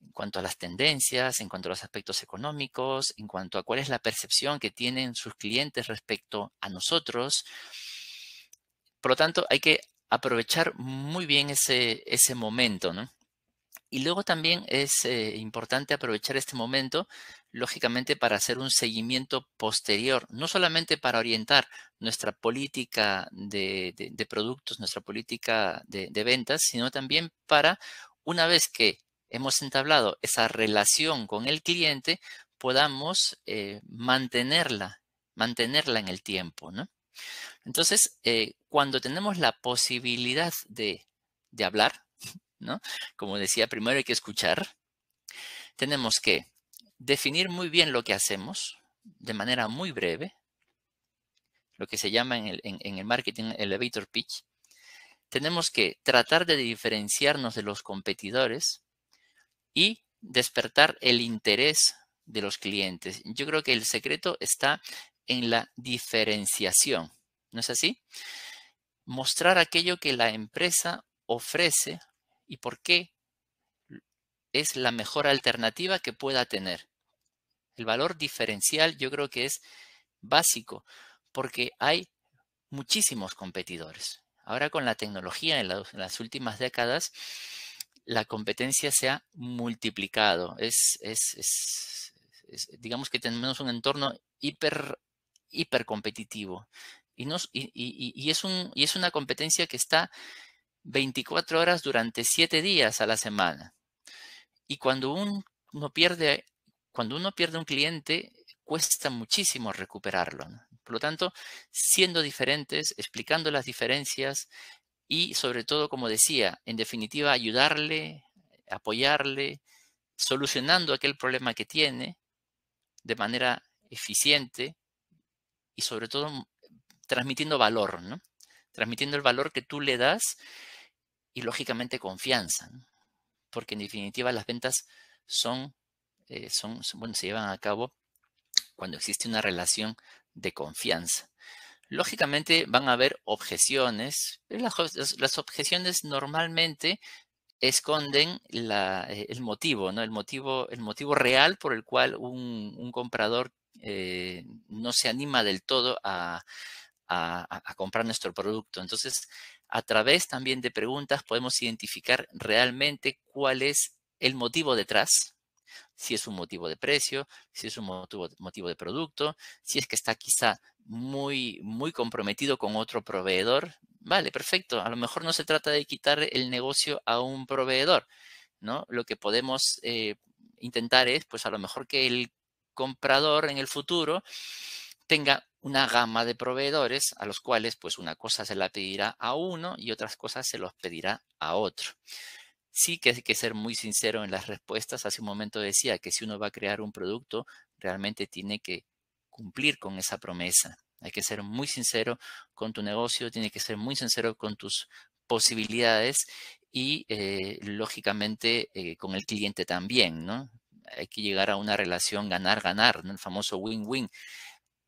En cuanto a las tendencias, en cuanto a los aspectos económicos, en cuanto a cuál es la percepción que tienen sus clientes respecto a nosotros. Por lo tanto, hay que aprovechar muy bien ese, ese momento, ¿no? Y luego también es eh, importante aprovechar este momento, lógicamente, para hacer un seguimiento posterior, no solamente para orientar nuestra política de, productos, nuestra política de, ventas, sino también para, una vez que hemos entablado esa relación con el cliente, podamos eh, mantenerla, mantenerla en el tiempo, Entonces, eh, cuando tenemos la posibilidad de, de hablar, como decía, primero hay que escuchar. Tenemos que definir muy bien lo que hacemos de manera muy breve, lo que se llama en el, en el marketing elevator pitch. Tenemos que tratar de diferenciarnos de los competidores y despertar el interés de los clientes. Yo creo que el secreto está en la diferenciación, ¿no es así? Mostrar aquello que la empresa ofrece y por qué es la mejor alternativa que pueda tener. El valor diferencial yo creo que es básico porque hay muchísimos competidores. Ahora con la tecnología en, las últimas décadas, la competencia se ha multiplicado. Es, digamos que tenemos un entorno hiper, Y, es un, y es una competencia que está 24 horas durante 7 días a la semana. Y cuando uno pierde, cuando uno pierde un cliente, cuesta muchísimo recuperarlo. Por lo tanto, siendo diferentes, explicando las diferencias y sobre todo, como decía, en definitiva, ayudarle, apoyarle, solucionando aquel problema que tiene de manera eficiente y sobre todo transmitiendo valor, ¿no? Transmitiendo el valor que tú le das y lógicamente confianza, porque en definitiva las ventas eh, son, son, bueno, se llevan a cabo cuando existe una relación de confianza. Lógicamente van a haber objeciones, las, objeciones normalmente esconden eh, el motivo, ¿no? El motivo, el motivo real por el cual un, comprador eh, no se anima del todo a, a, comprar nuestro producto. Entonces, a través también de preguntas podemos identificar realmente cuál es el motivo detrás, si es un motivo de precio, si es un motivo, de producto, si es que está quizá muy, muy comprometido con otro proveedor. Vale, perfecto. A lo mejor no se trata de quitar el negocio a un proveedor, ¿no? Lo que podemos eh, intentar es, pues a lo mejor que el comprador en el futuro tenga una gama de proveedores a los cuales pues una cosa se la pedirá a uno y otras cosas se los pedirá a otro. Sí que hay que ser muy sincero en las respuestas. Hace un momento decía que si uno va a crear un producto, realmente tiene que cumplir con esa promesa. Hay que ser muy sincero con tu negocio, tiene que ser muy sincero con tus posibilidades y eh, lógicamente eh, con el cliente también, ¿no? Hay que llegar a una relación ganar-ganar, el famoso win-win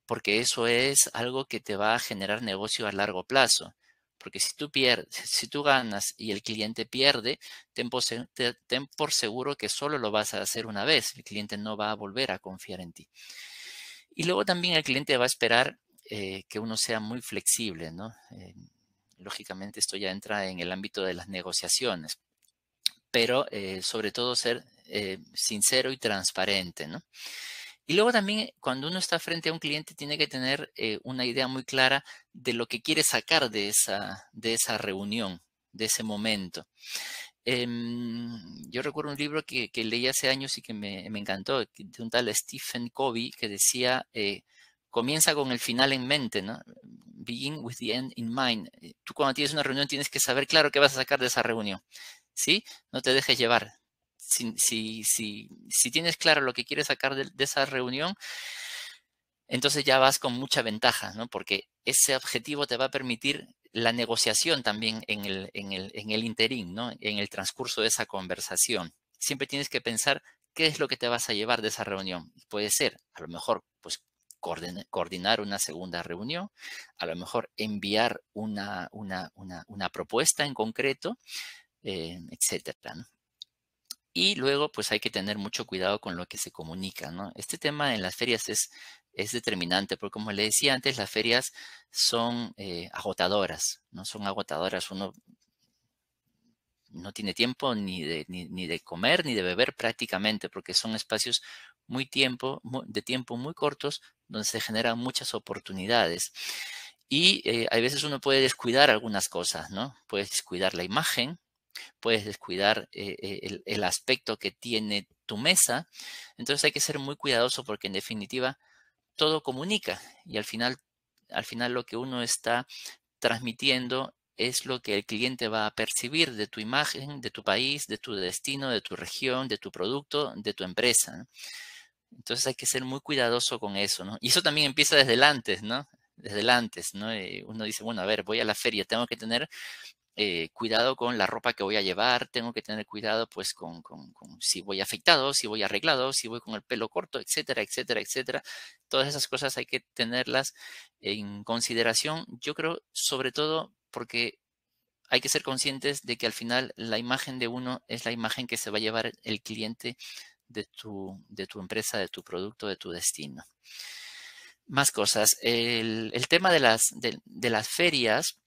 porque eso es algo que te va a generar negocio a largo plazo. Porque si tú pierdes, si tú ganas y el cliente pierde, ten por, seguro que solo lo vas a hacer una vez. El cliente no va a volver a confiar en ti. Y luego también el cliente va a esperar eh, que uno sea muy flexible, ¿no? Eh, lógicamente esto ya entra en el ámbito de las negociaciones, pero eh, sobre todo ser sincero y transparente, ¿no? Y luego también cuando uno está frente a un cliente tiene que tener eh, una idea muy clara de lo que quiere sacar de esa, de esa reunión, de ese momento. Em, yo recuerdo un libro que, leí hace años y que me, encantó, de un tal Stephen Covey, que decía, eh, comienza con el final en mente, ¿no? Begin with the end in mind. Tú cuando tienes una reunión tienes que saber claro qué vas a sacar de esa reunión, ¿sí? No te dejes llevar, si, tienes claro lo que quieres sacar de, esa reunión, entonces ya vas con mucha ventaja, ¿no? Porque ese objetivo te va a permitir la negociación también en el, interín, ¿no? En el transcurso de esa conversación. Siempre tienes que pensar qué es lo que te vas a llevar de esa reunión. Puede ser, a lo mejor, pues coordinar una segunda reunión, a lo mejor enviar una, propuesta en concreto, eh, etcétera. ¿no? Y luego, pues hay que tener mucho cuidado con lo que se comunica, ¿no? Este tema en las ferias es, es determinante, porque como le decía antes, las ferias son eh, agotadoras, ¿no? Son agotadoras, uno no tiene tiempo ni de, ni, de comer ni de beber prácticamente, porque son espacios muy tiempo, de tiempo muy cortos, donde se generan muchas oportunidades. Y eh, a veces uno puede descuidar algunas cosas, ¿no? Puedes descuidar la imagen, puedes descuidar eh, eh, el, aspecto que tiene tu mesa. Entonces hay que ser muy cuidadoso porque en definitiva todo comunica y al final, al final lo que uno está transmitiendo es lo que el cliente va a percibir de tu imagen, de tu país, de tu destino, de tu región, de tu producto, de tu empresa. Entonces hay que ser muy cuidadoso con eso, Y eso también empieza desde el antes, ¿no? Desde antes, ¿no? Eh, uno dice, bueno, a ver, voy a la feria, tengo que tener eh, cuidado con la ropa que voy a llevar, tengo que tener cuidado pues con, si voy afeitado, si voy arreglado, si voy con el pelo corto, etcétera, etcétera, etcétera. Todas esas cosas hay que tenerlas en consideración, yo creo, sobre todo porque hay que ser conscientes de que al final la imagen de uno es la imagen que se va a llevar el cliente de tu, de tu empresa, de tu producto, de tu destino. Más cosas. El, tema de las, de las ferias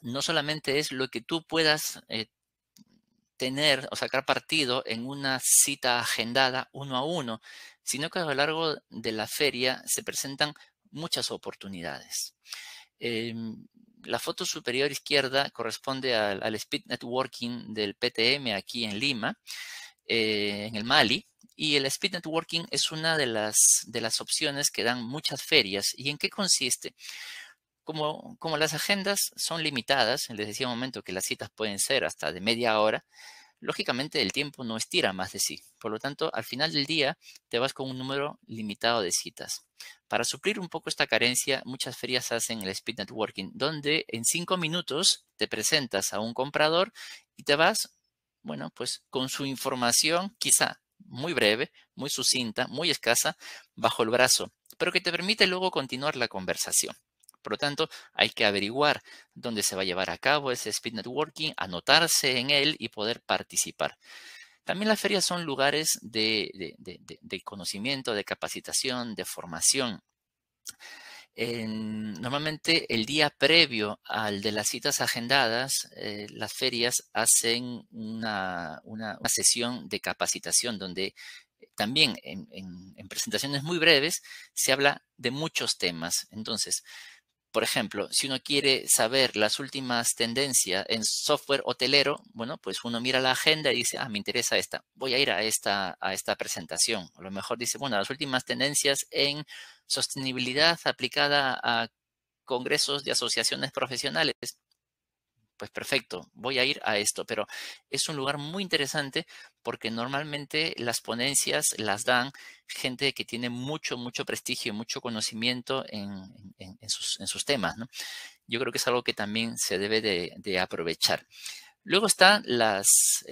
no solamente es lo que tú puedas eh, tener o sacar partido en una cita agendada uno a uno, sino que a lo largo de la feria se presentan muchas oportunidades. Em, la foto superior izquierda corresponde al, Speed Networking del PTM aquí en Lima, eh, en el Mali, y el Speed Networking es una de las, de las opciones que dan muchas ferias. ¿Y en qué consiste? Como, las agendas son limitadas, les decía un momento que las citas pueden ser hasta de media hora, lógicamente el tiempo no estira más de sí. Por lo tanto, al final del día te vas con un número limitado de citas. Para suplir un poco esta carencia, muchas ferias hacen el speed networking, donde en cinco minutos te presentas a un comprador y te vas, bueno, pues con su información quizá muy breve, muy sucinta, muy escasa, bajo el brazo, pero que te permite luego continuar la conversación. Por lo tanto, hay que averiguar dónde se va a llevar a cabo ese speed networking, anotarse en él y poder participar. También las ferias son lugares de, conocimiento, de capacitación, de formación. normalmente el día previo al de las citas agendadas, eh, las ferias hacen una, sesión de capacitación donde eh, también en, en presentaciones muy breves se habla de muchos temas. Entonces, por ejemplo, si uno quiere saber las últimas tendencias en software hotelero, bueno, pues uno mira la agenda y dice, ah, me interesa esta, voy a ir a esta, a esta presentación. A lo mejor dice, bueno, las últimas tendencias en sostenibilidad aplicada a congresos de asociaciones profesionales pues perfecto, voy a ir a esto, pero es un lugar muy interesante porque normalmente las ponencias las dan gente que tiene mucho, mucho prestigio y mucho conocimiento en, sus, temas. Yo creo que es algo que también se debe de, aprovechar. Luego están los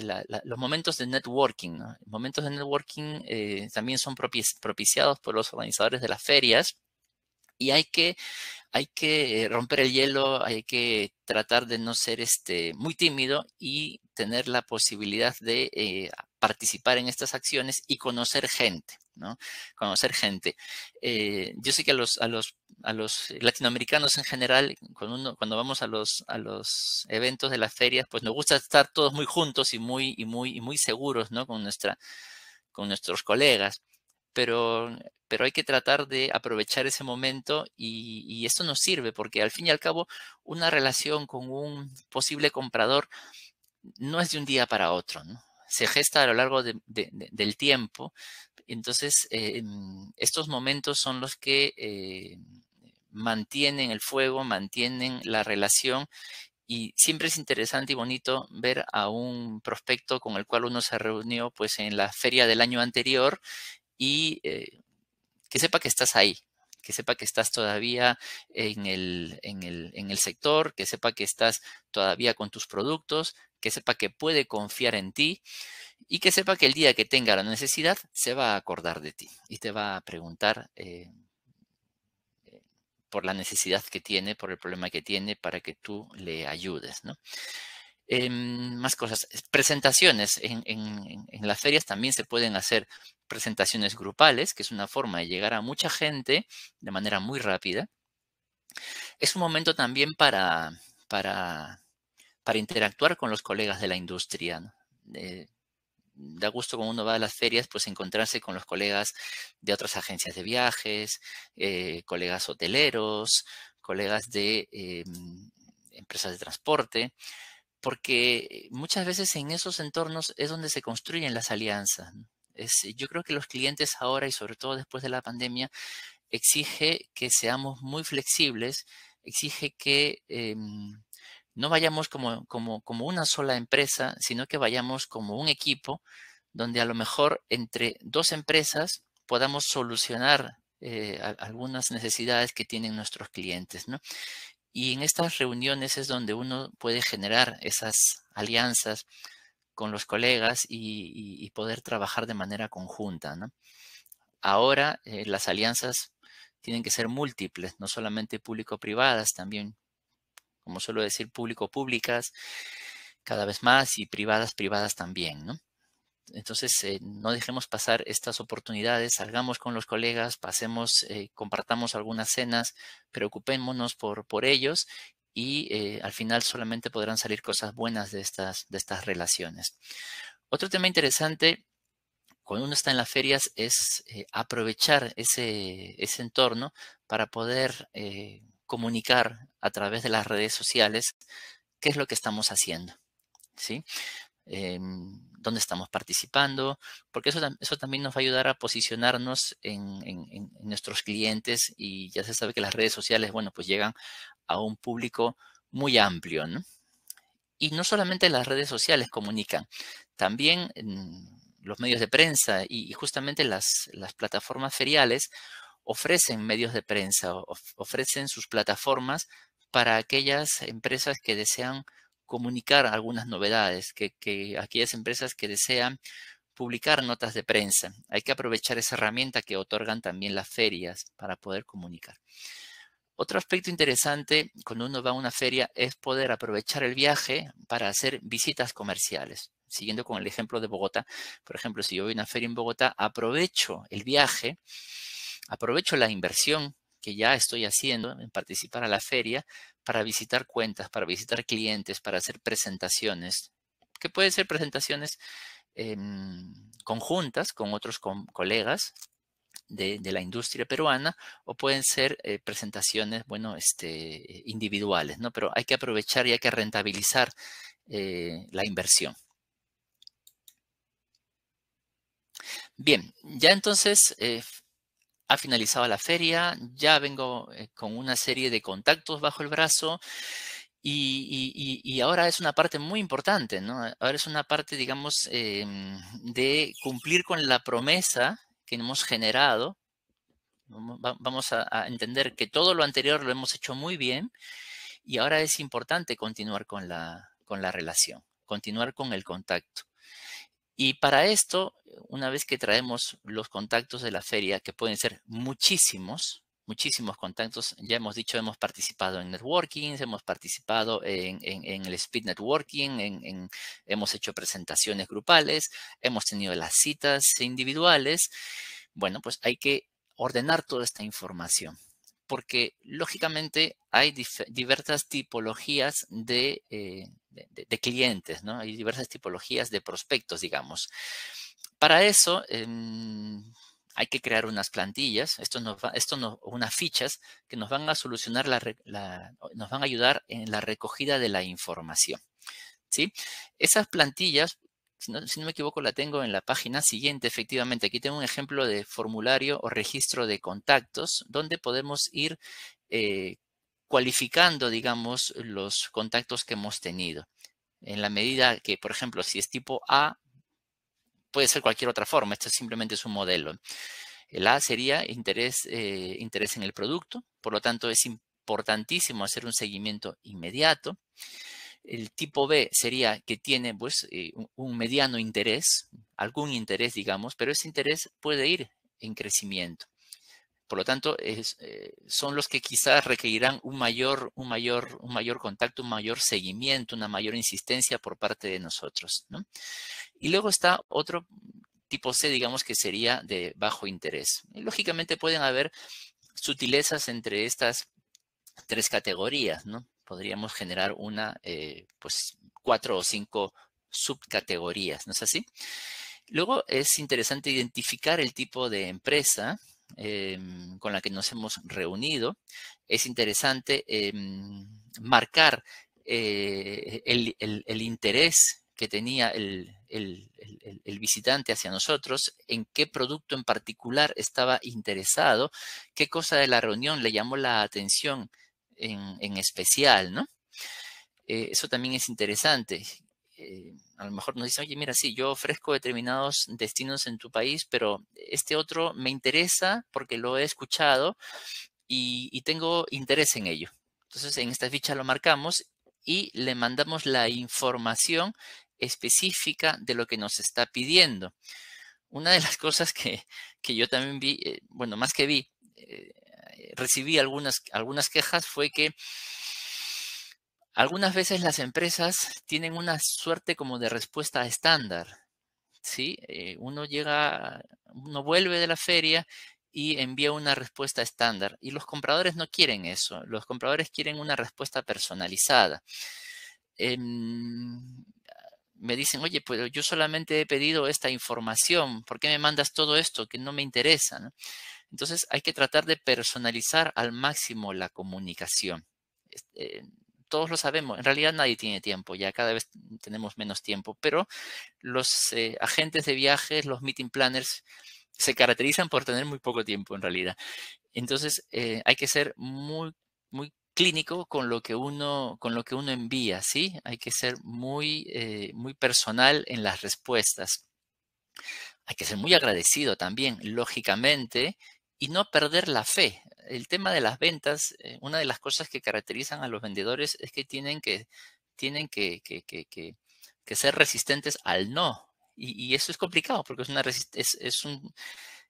momentos de networking. Los Momentos de networking eh, también son propiciados por los organizadores de las ferias y hay que hay que eh, romper el hielo, hay que tratar de no ser este, muy tímido y tener la posibilidad de eh, participar en estas acciones y conocer gente, ¿no? Conocer gente. Eh, yo sé que a los, latinoamericanos en general, cuando, vamos a los, eventos de las ferias, pues nos gusta estar todos muy juntos y muy, seguros, con nuestros colegas pero, pero hay que tratar de aprovechar ese momento y, y esto nos sirve porque al fin y al cabo una relación con un posible comprador no es de un día para otro, se gesta a lo largo del tiempo. Entonces, eh, mm, estos momentos son los que eh, mantienen el fuego, mantienen la relación y siempre es interesante y bonito ver a un prospecto con el cual uno se reunió pues en la feria del año anterior y eh, que sepa que estás ahí, que sepa que estás todavía en el, sector, que sepa que estás todavía con tus productos, que sepa que puede confiar en ti y que sepa que el día que tenga la necesidad se va a acordar de ti y te va a preguntar eh, eh, por la necesidad que tiene, por el problema que tiene, para que tú le ayudes. ¿no? Em, más cosas, presentaciones. En, las ferias también se pueden hacer presentaciones grupales, que es una forma de llegar a mucha gente de manera muy rápida. Es un momento también para, para, interactuar con los colegas de la industria. Eh, da gusto cuando uno va a las ferias, pues encontrarse con los colegas de otras agencias de viajes, eh, colegas hoteleros, colegas de em, empresas de transporte porque muchas veces en esos entornos es donde se construyen las alianzas. Eh, yo creo que los clientes ahora y sobre todo después de la pandemia exige que seamos muy flexibles, exige que em, no vayamos como, una sola empresa, sino que vayamos como un equipo donde a lo mejor entre dos empresas podamos solucionar eh, algunas necesidades que tienen nuestros clientes. ¿no? Y en estas reuniones es donde uno puede generar esas alianzas con los colegas y, poder trabajar de manera conjunta. ¿no? Ahora eh, las alianzas tienen que ser múltiples, no solamente público-privadas, también, como suelo decir, público-públicas cada vez más y privadas-privadas también. ¿no? Entonces, eh, no dejemos pasar estas oportunidades, salgamos con los colegas, pasemos, eh, compartamos algunas cenas, preocupémonos por, por ellos y eh, al final solamente podrán salir cosas buenas de estas, de estas relaciones. Otro tema interesante cuando uno está en las ferias es aprovechar ese, entorno para poder comunicar a través de las redes sociales qué es lo que estamos haciendo. ¿sí? Em, dónde estamos participando, porque eso, eso también nos va a ayudar a posicionarnos en, nuestros clientes y ya se sabe que las redes sociales, bueno, pues llegan a un público muy amplio, ¿no? Y no solamente las redes sociales comunican, también los medios de prensa y, justamente las, las plataformas feriales ofrecen medios de prensa, ofrecen sus plataformas para aquellas empresas que desean comunicar algunas novedades, que, aquellas empresas que desean publicar notas de prensa. Hay que aprovechar esa herramienta que otorgan también las ferias para poder comunicar. Otro aspecto interesante cuando uno va a una feria es poder aprovechar el viaje para hacer visitas comerciales. Siguiendo con el ejemplo de Bogotá, por ejemplo, si yo voy a una feria en Bogotá, aprovecho el viaje, aprovecho la inversión que ya estoy haciendo en participar a la feria para visitar cuentas, para visitar clientes, para hacer presentaciones, que pueden ser presentaciones em, conjuntas con otros colegas de, la industria peruana o pueden ser eh, presentaciones, bueno, este, individuales, ¿no? Pero hay que aprovechar y hay que rentabilizar eh, la inversión. Bien, ya entonces, eh, ha finalizado la feria, ya vengo eh, con una serie de contactos bajo el brazo y, ahora es una parte muy importante, ¿no? Ahora es una parte, digamos, em, de cumplir con la promesa que hemos generado. Vamos a, a, entender que todo lo anterior lo hemos hecho muy bien y ahora es importante continuar con la, con la relación, continuar con el contacto. Y para esto, una vez que traemos los contactos de la feria, que pueden ser muchísimos, muchísimos contactos, ya hemos dicho, hemos participado en networking, hemos participado en, el speed networking, hemos hecho presentaciones grupales, hemos tenido las citas individuales. Bueno, pues hay que ordenar toda esta información porque lógicamente hay diversas tipologías de, eh, de, clientes, ¿no? Hay diversas tipologías de prospectos, digamos. Para eso em, hay que crear unas plantillas, esto nos va, esto unas fichas que nos van a solucionar, la, nos van a ayudar en la recogida de la información. ¿Sí? Esas plantillas si no, me equivoco, la tengo en la página siguiente, efectivamente. Aquí tengo un ejemplo de formulario o registro de contactos donde podemos ir eh, cualificando, digamos, los contactos que hemos tenido. En la medida que, por ejemplo, si es tipo A, puede ser cualquier otra forma, esto simplemente es un modelo. El A sería interés, eh, interés en el producto, por lo tanto es importantísimo hacer un seguimiento inmediato. El tipo B sería que tiene pues, eh, un mediano interés, algún interés, digamos, pero ese interés puede ir en crecimiento. Por lo tanto, eh, son los que quizás requerirán un mayor, contacto, un mayor seguimiento, una mayor insistencia por parte de nosotros. Y luego está otro tipo C, digamos que sería de bajo interés. lógicamente pueden haber sutilezas entre estas tres categorías, ¿no? Podríamos generar una, eh, pues, cuatro o cinco subcategorías, ¿no es así? Luego es interesante identificar el tipo de empresa, Em, con la que nos hemos reunido, es interesante em, marcar eh, el, interés que tenía el, visitante hacia nosotros, en qué producto en particular estaba interesado, qué cosa de la reunión le llamó la atención en, en especial, ¿no? Eh, eso también es interesante. Eh, a lo mejor nos dice, oye, mira, sí, yo ofrezco determinados destinos en tu país, pero este otro me interesa porque lo he escuchado y, tengo interés en ello. Entonces, en esta ficha lo marcamos y le mandamos la información específica de lo que nos está pidiendo. Una de las cosas que, que yo también vi, eh, bueno, más que vi, eh, recibí algunas, algunas quejas fue que algunas veces las empresas tienen una suerte como de respuesta estándar. ¿sí? Eh, uno llega, uno vuelve de la feria y envía una respuesta estándar. Y los compradores no quieren eso. Los compradores quieren una respuesta personalizada. Em, me dicen, oye, pero yo solamente he pedido esta información, ¿por qué me mandas todo esto que no me interesa? Entonces hay que tratar de personalizar al máximo la comunicación. Este, todos lo sabemos, en realidad nadie tiene tiempo, ya cada vez tenemos menos tiempo, pero los eh, agentes de viajes, los meeting planners, se caracterizan por tener muy poco tiempo en realidad. Entonces eh, hay que ser muy, muy clínico con lo que uno, con lo que uno envía, ¿sí? Hay que ser muy, eh, muy personal en las respuestas. Hay que ser muy agradecido también, lógicamente, y no perder la fe el tema de las ventas, eh, una de las cosas que caracterizan a los vendedores es que tienen que, tienen que, ser resistentes al no. Y, eso es complicado porque es una, es, un,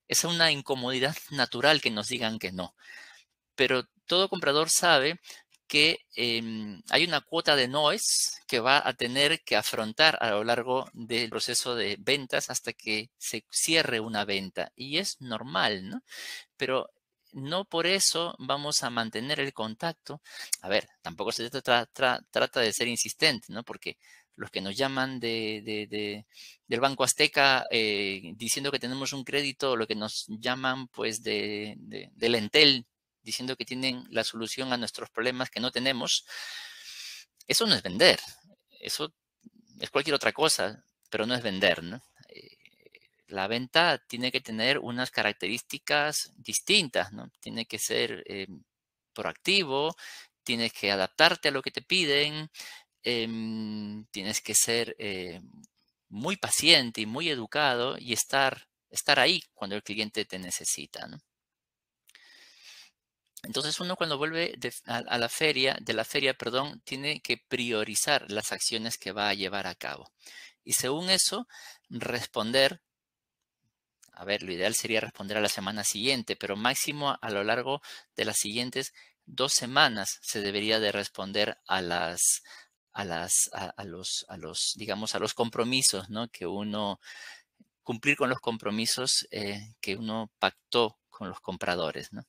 es una incomodidad natural que nos digan que no. Pero todo comprador sabe que em, hay una cuota de noes que va a tener que afrontar a lo largo del proceso de ventas hasta que se cierre una venta. Y es normal, ¿no? Pero no por eso vamos a mantener el contacto. A ver, tampoco se trata de ser insistente, ¿no? Porque los que nos llaman de, del Banco Azteca eh, diciendo que tenemos un crédito, los que nos llaman pues del Entel diciendo que tienen la solución a nuestros problemas que no tenemos, eso no es vender, eso es cualquier otra cosa, pero no es vender, ¿no? la venta tiene que tener unas características distintas, ¿no? Tiene que ser em, proactivo, tienes que adaptarte a lo que te piden, em, tienes que ser eh, muy paciente y muy educado y estar, estar ahí cuando el cliente te necesita, ¿no? Entonces uno cuando vuelve a, a, la feria, de la feria, perdón, tiene que priorizar las acciones que va a llevar a cabo. Y según eso, responder a ver, lo ideal sería responder a la semana siguiente, pero máximo a lo largo de las siguientes dos semanas se debería de responder a las, a los, a los, digamos, a los compromisos, ¿no? Que uno, cumplir con los compromisos eh, que uno pactó con los compradores, ¿no?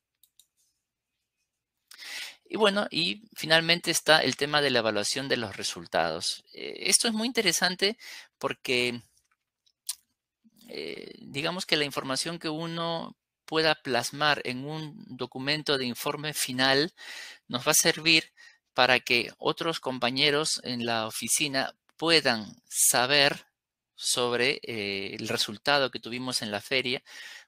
Y bueno, y finalmente está el tema de la evaluación de los resultados. Eh, esto es muy interesante porque eh, digamos que la información que uno pueda plasmar en un documento de informe final nos va a servir para que otros compañeros en la oficina puedan saber sobre eh, el resultado que tuvimos en la feria,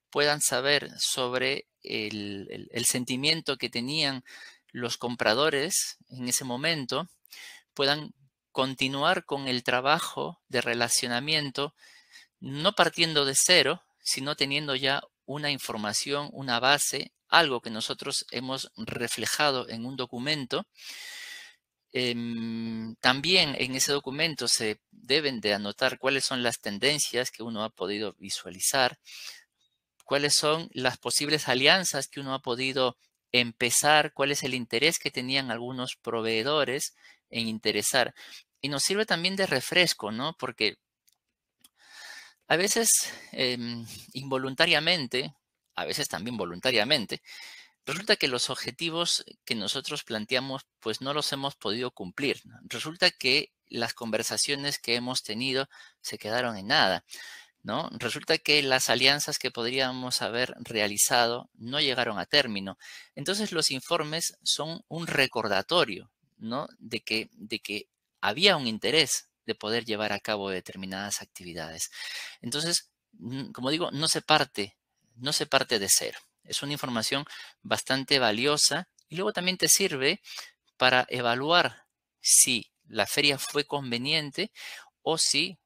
puedan saber sobre el, el sentimiento que tenían los compradores en ese momento, puedan continuar con el trabajo de relacionamiento no partiendo de cero, sino teniendo ya una información, una base, algo que nosotros hemos reflejado en un documento. Em, también en ese documento se deben de anotar cuáles son las tendencias que uno ha podido visualizar, cuáles son las posibles alianzas que uno ha podido empezar, cuál es el interés que tenían algunos proveedores en interesar. Y nos sirve también de refresco, ¿no? Porque a veces em, involuntariamente, a veces también voluntariamente, resulta que los objetivos que nosotros planteamos, pues no los hemos podido cumplir. Resulta que las conversaciones que hemos tenido se quedaron en nada. ¿No? Resulta que las alianzas que podríamos haber realizado no llegaron a término. Entonces los informes son un recordatorio, ¿no? De que, de que había un interés, de poder llevar a cabo determinadas actividades. Entonces, como digo, no se parte, no se parte de ser Es una información bastante valiosa y luego también te sirve para evaluar si la feria fue conveniente o si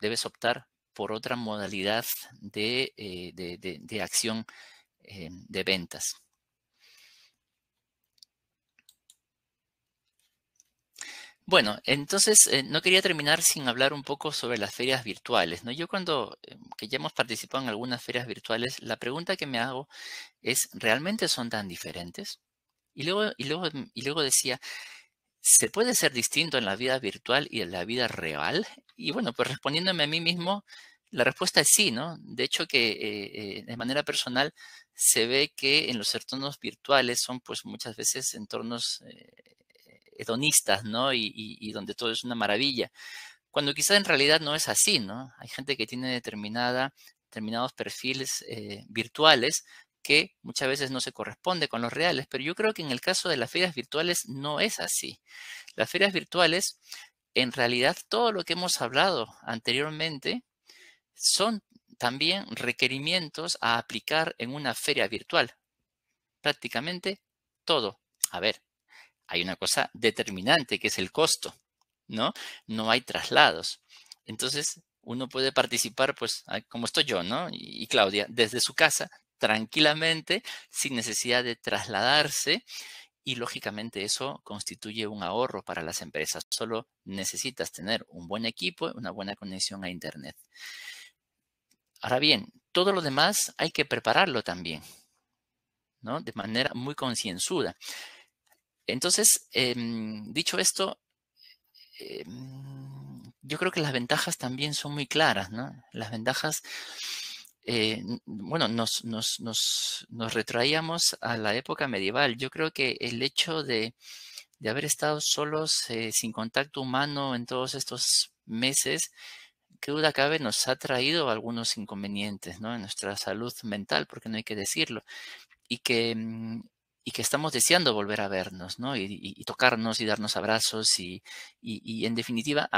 debes optar por otra modalidad de, eh, acción em, de ventas. Bueno, entonces eh, no quería terminar sin hablar un poco sobre las ferias virtuales. ¿no? Yo cuando eh, que ya hemos participado en algunas ferias virtuales, la pregunta que me hago es, ¿realmente son tan diferentes? Y luego, y luego, mm, y luego decía, ¿se puede ser distinto en la vida virtual y en la vida real? Y bueno, pues respondiéndome a mí mismo, la respuesta es sí, ¿no? De hecho que eh, de manera personal se ve que en los entornos virtuales son pues muchas veces entornos hedonistas, ¿no? Y, donde todo es una maravilla. Cuando quizá en realidad no es así, ¿no? Hay gente que tiene determinada, determinados perfiles eh, virtuales que muchas veces no se corresponde con los reales, pero yo creo que en el caso de las ferias virtuales no es así. Las ferias virtuales, en realidad todo lo que hemos hablado anteriormente son también requerimientos a aplicar en una feria virtual. Prácticamente todo. A ver, hay una cosa determinante que es el costo, ¿no? No hay traslados. Entonces, uno puede participar, pues, como estoy yo, ¿no? Y, Claudia, desde su casa, tranquilamente, sin necesidad de trasladarse. Y lógicamente eso constituye un ahorro para las empresas. Solo necesitas tener un buen equipo, una buena conexión a Internet. Ahora bien, todo lo demás hay que prepararlo también, ¿no? De manera muy concienzuda. Entonces, em, dicho esto, em, yo creo que las ventajas también son muy claras, ¿no? Las ventajas, eh, bueno, nos, retraíamos a la época medieval. Yo creo que el hecho de, de haber estado solos, eh, sin contacto humano en todos estos meses, qué duda cabe, nos ha traído algunos inconvenientes, ¿no? En nuestra salud mental, porque no hay que decirlo. Y que em, y que estamos deseando volver a vernos, ¿no? Y, tocarnos y darnos abrazos y, en definitiva,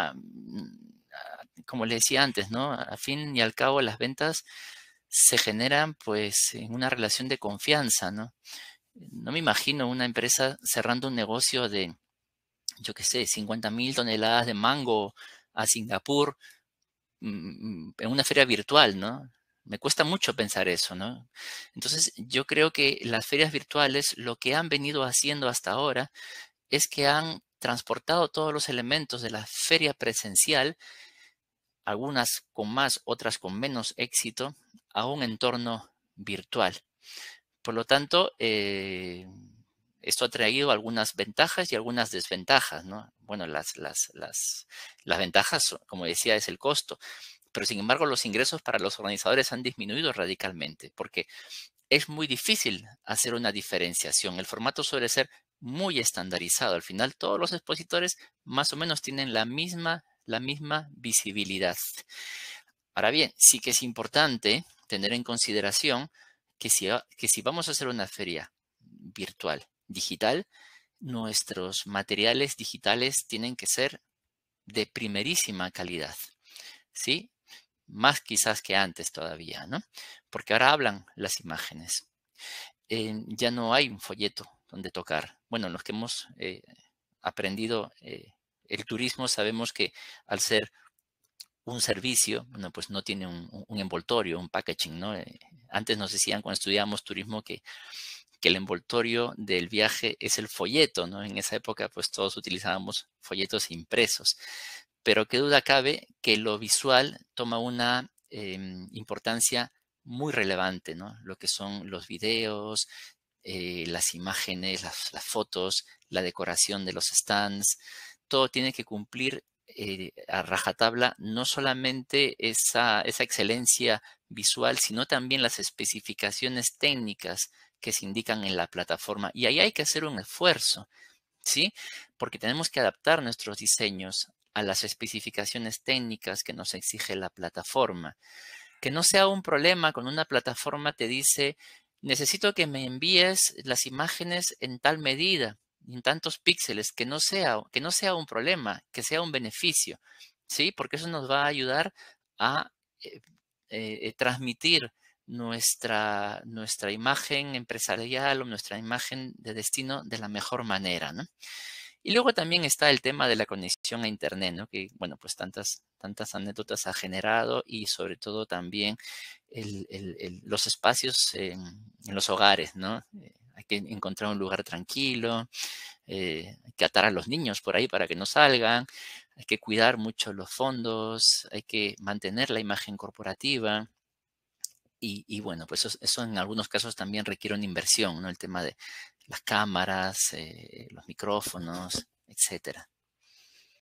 como le decía antes, ¿no? A fin y al cabo las ventas se generan pues en una relación de confianza, ¿no? No me imagino una empresa cerrando un negocio de, yo qué sé, 50 mil toneladas de mango a Singapur mm, mm, en una feria virtual, ¿no? Me cuesta mucho pensar eso, ¿no? Entonces, yo creo que las ferias virtuales lo que han venido haciendo hasta ahora es que han transportado todos los elementos de la feria presencial, algunas con más, otras con menos éxito, a un entorno virtual. Por lo tanto, eh, esto ha traído algunas ventajas y algunas desventajas, ¿no? Bueno, las, las, las ventajas, como decía, es el costo pero sin embargo, los ingresos para los organizadores han disminuido radicalmente porque es muy difícil hacer una diferenciación. El formato suele ser muy estandarizado. Al final, todos los expositores más o menos tienen la misma, la misma visibilidad. Ahora bien, sí que es importante tener en consideración que si, que si vamos a hacer una feria virtual, digital, nuestros materiales digitales tienen que ser de primerísima calidad. ¿sí? más quizás que antes todavía, ¿no? Porque ahora hablan las imágenes. Eh, ya no hay un folleto donde tocar. Bueno, los que hemos eh, aprendido eh, el turismo sabemos que al ser un servicio, bueno, pues no tiene un, envoltorio, un packaging, ¿no? antes nos decían cuando estudiábamos turismo que, que el envoltorio del viaje es el folleto, ¿no? En esa época, pues todos utilizábamos folletos impresos pero qué duda cabe que lo visual toma una em, importancia muy relevante, ¿no? Lo que son los videos, eh, las imágenes, las, fotos, la decoración de los stands, todo tiene que cumplir eh, a rajatabla no solamente esa, esa excelencia visual, sino también las especificaciones técnicas que se indican en la plataforma. Y ahí hay que hacer un esfuerzo, ¿sí? Porque tenemos que adaptar nuestros diseños a las especificaciones técnicas que nos exige la plataforma. Que no sea un problema con una plataforma te dice, necesito que me envíes las imágenes en tal medida, en tantos píxeles, que no sea, que no sea un problema, que sea un beneficio, ¿sí? Porque eso nos va a ayudar a eh, eh, transmitir nuestra, nuestra imagen empresarial o nuestra imagen de destino de la mejor manera, y luego también está el tema de la conexión a Internet, ¿no? que bueno, pues tantas, tantas anécdotas ha generado y sobre todo también los espacios en, los hogares, ¿no? Eh, hay que encontrar un lugar tranquilo, eh, hay que atar a los niños por ahí para que no salgan, hay que cuidar mucho los fondos, hay que mantener la imagen corporativa. Y, bueno, pues eso, eso, en algunos casos también requiere una inversión, ¿no? El tema de, las cámaras, eh, los micrófonos, etcétera.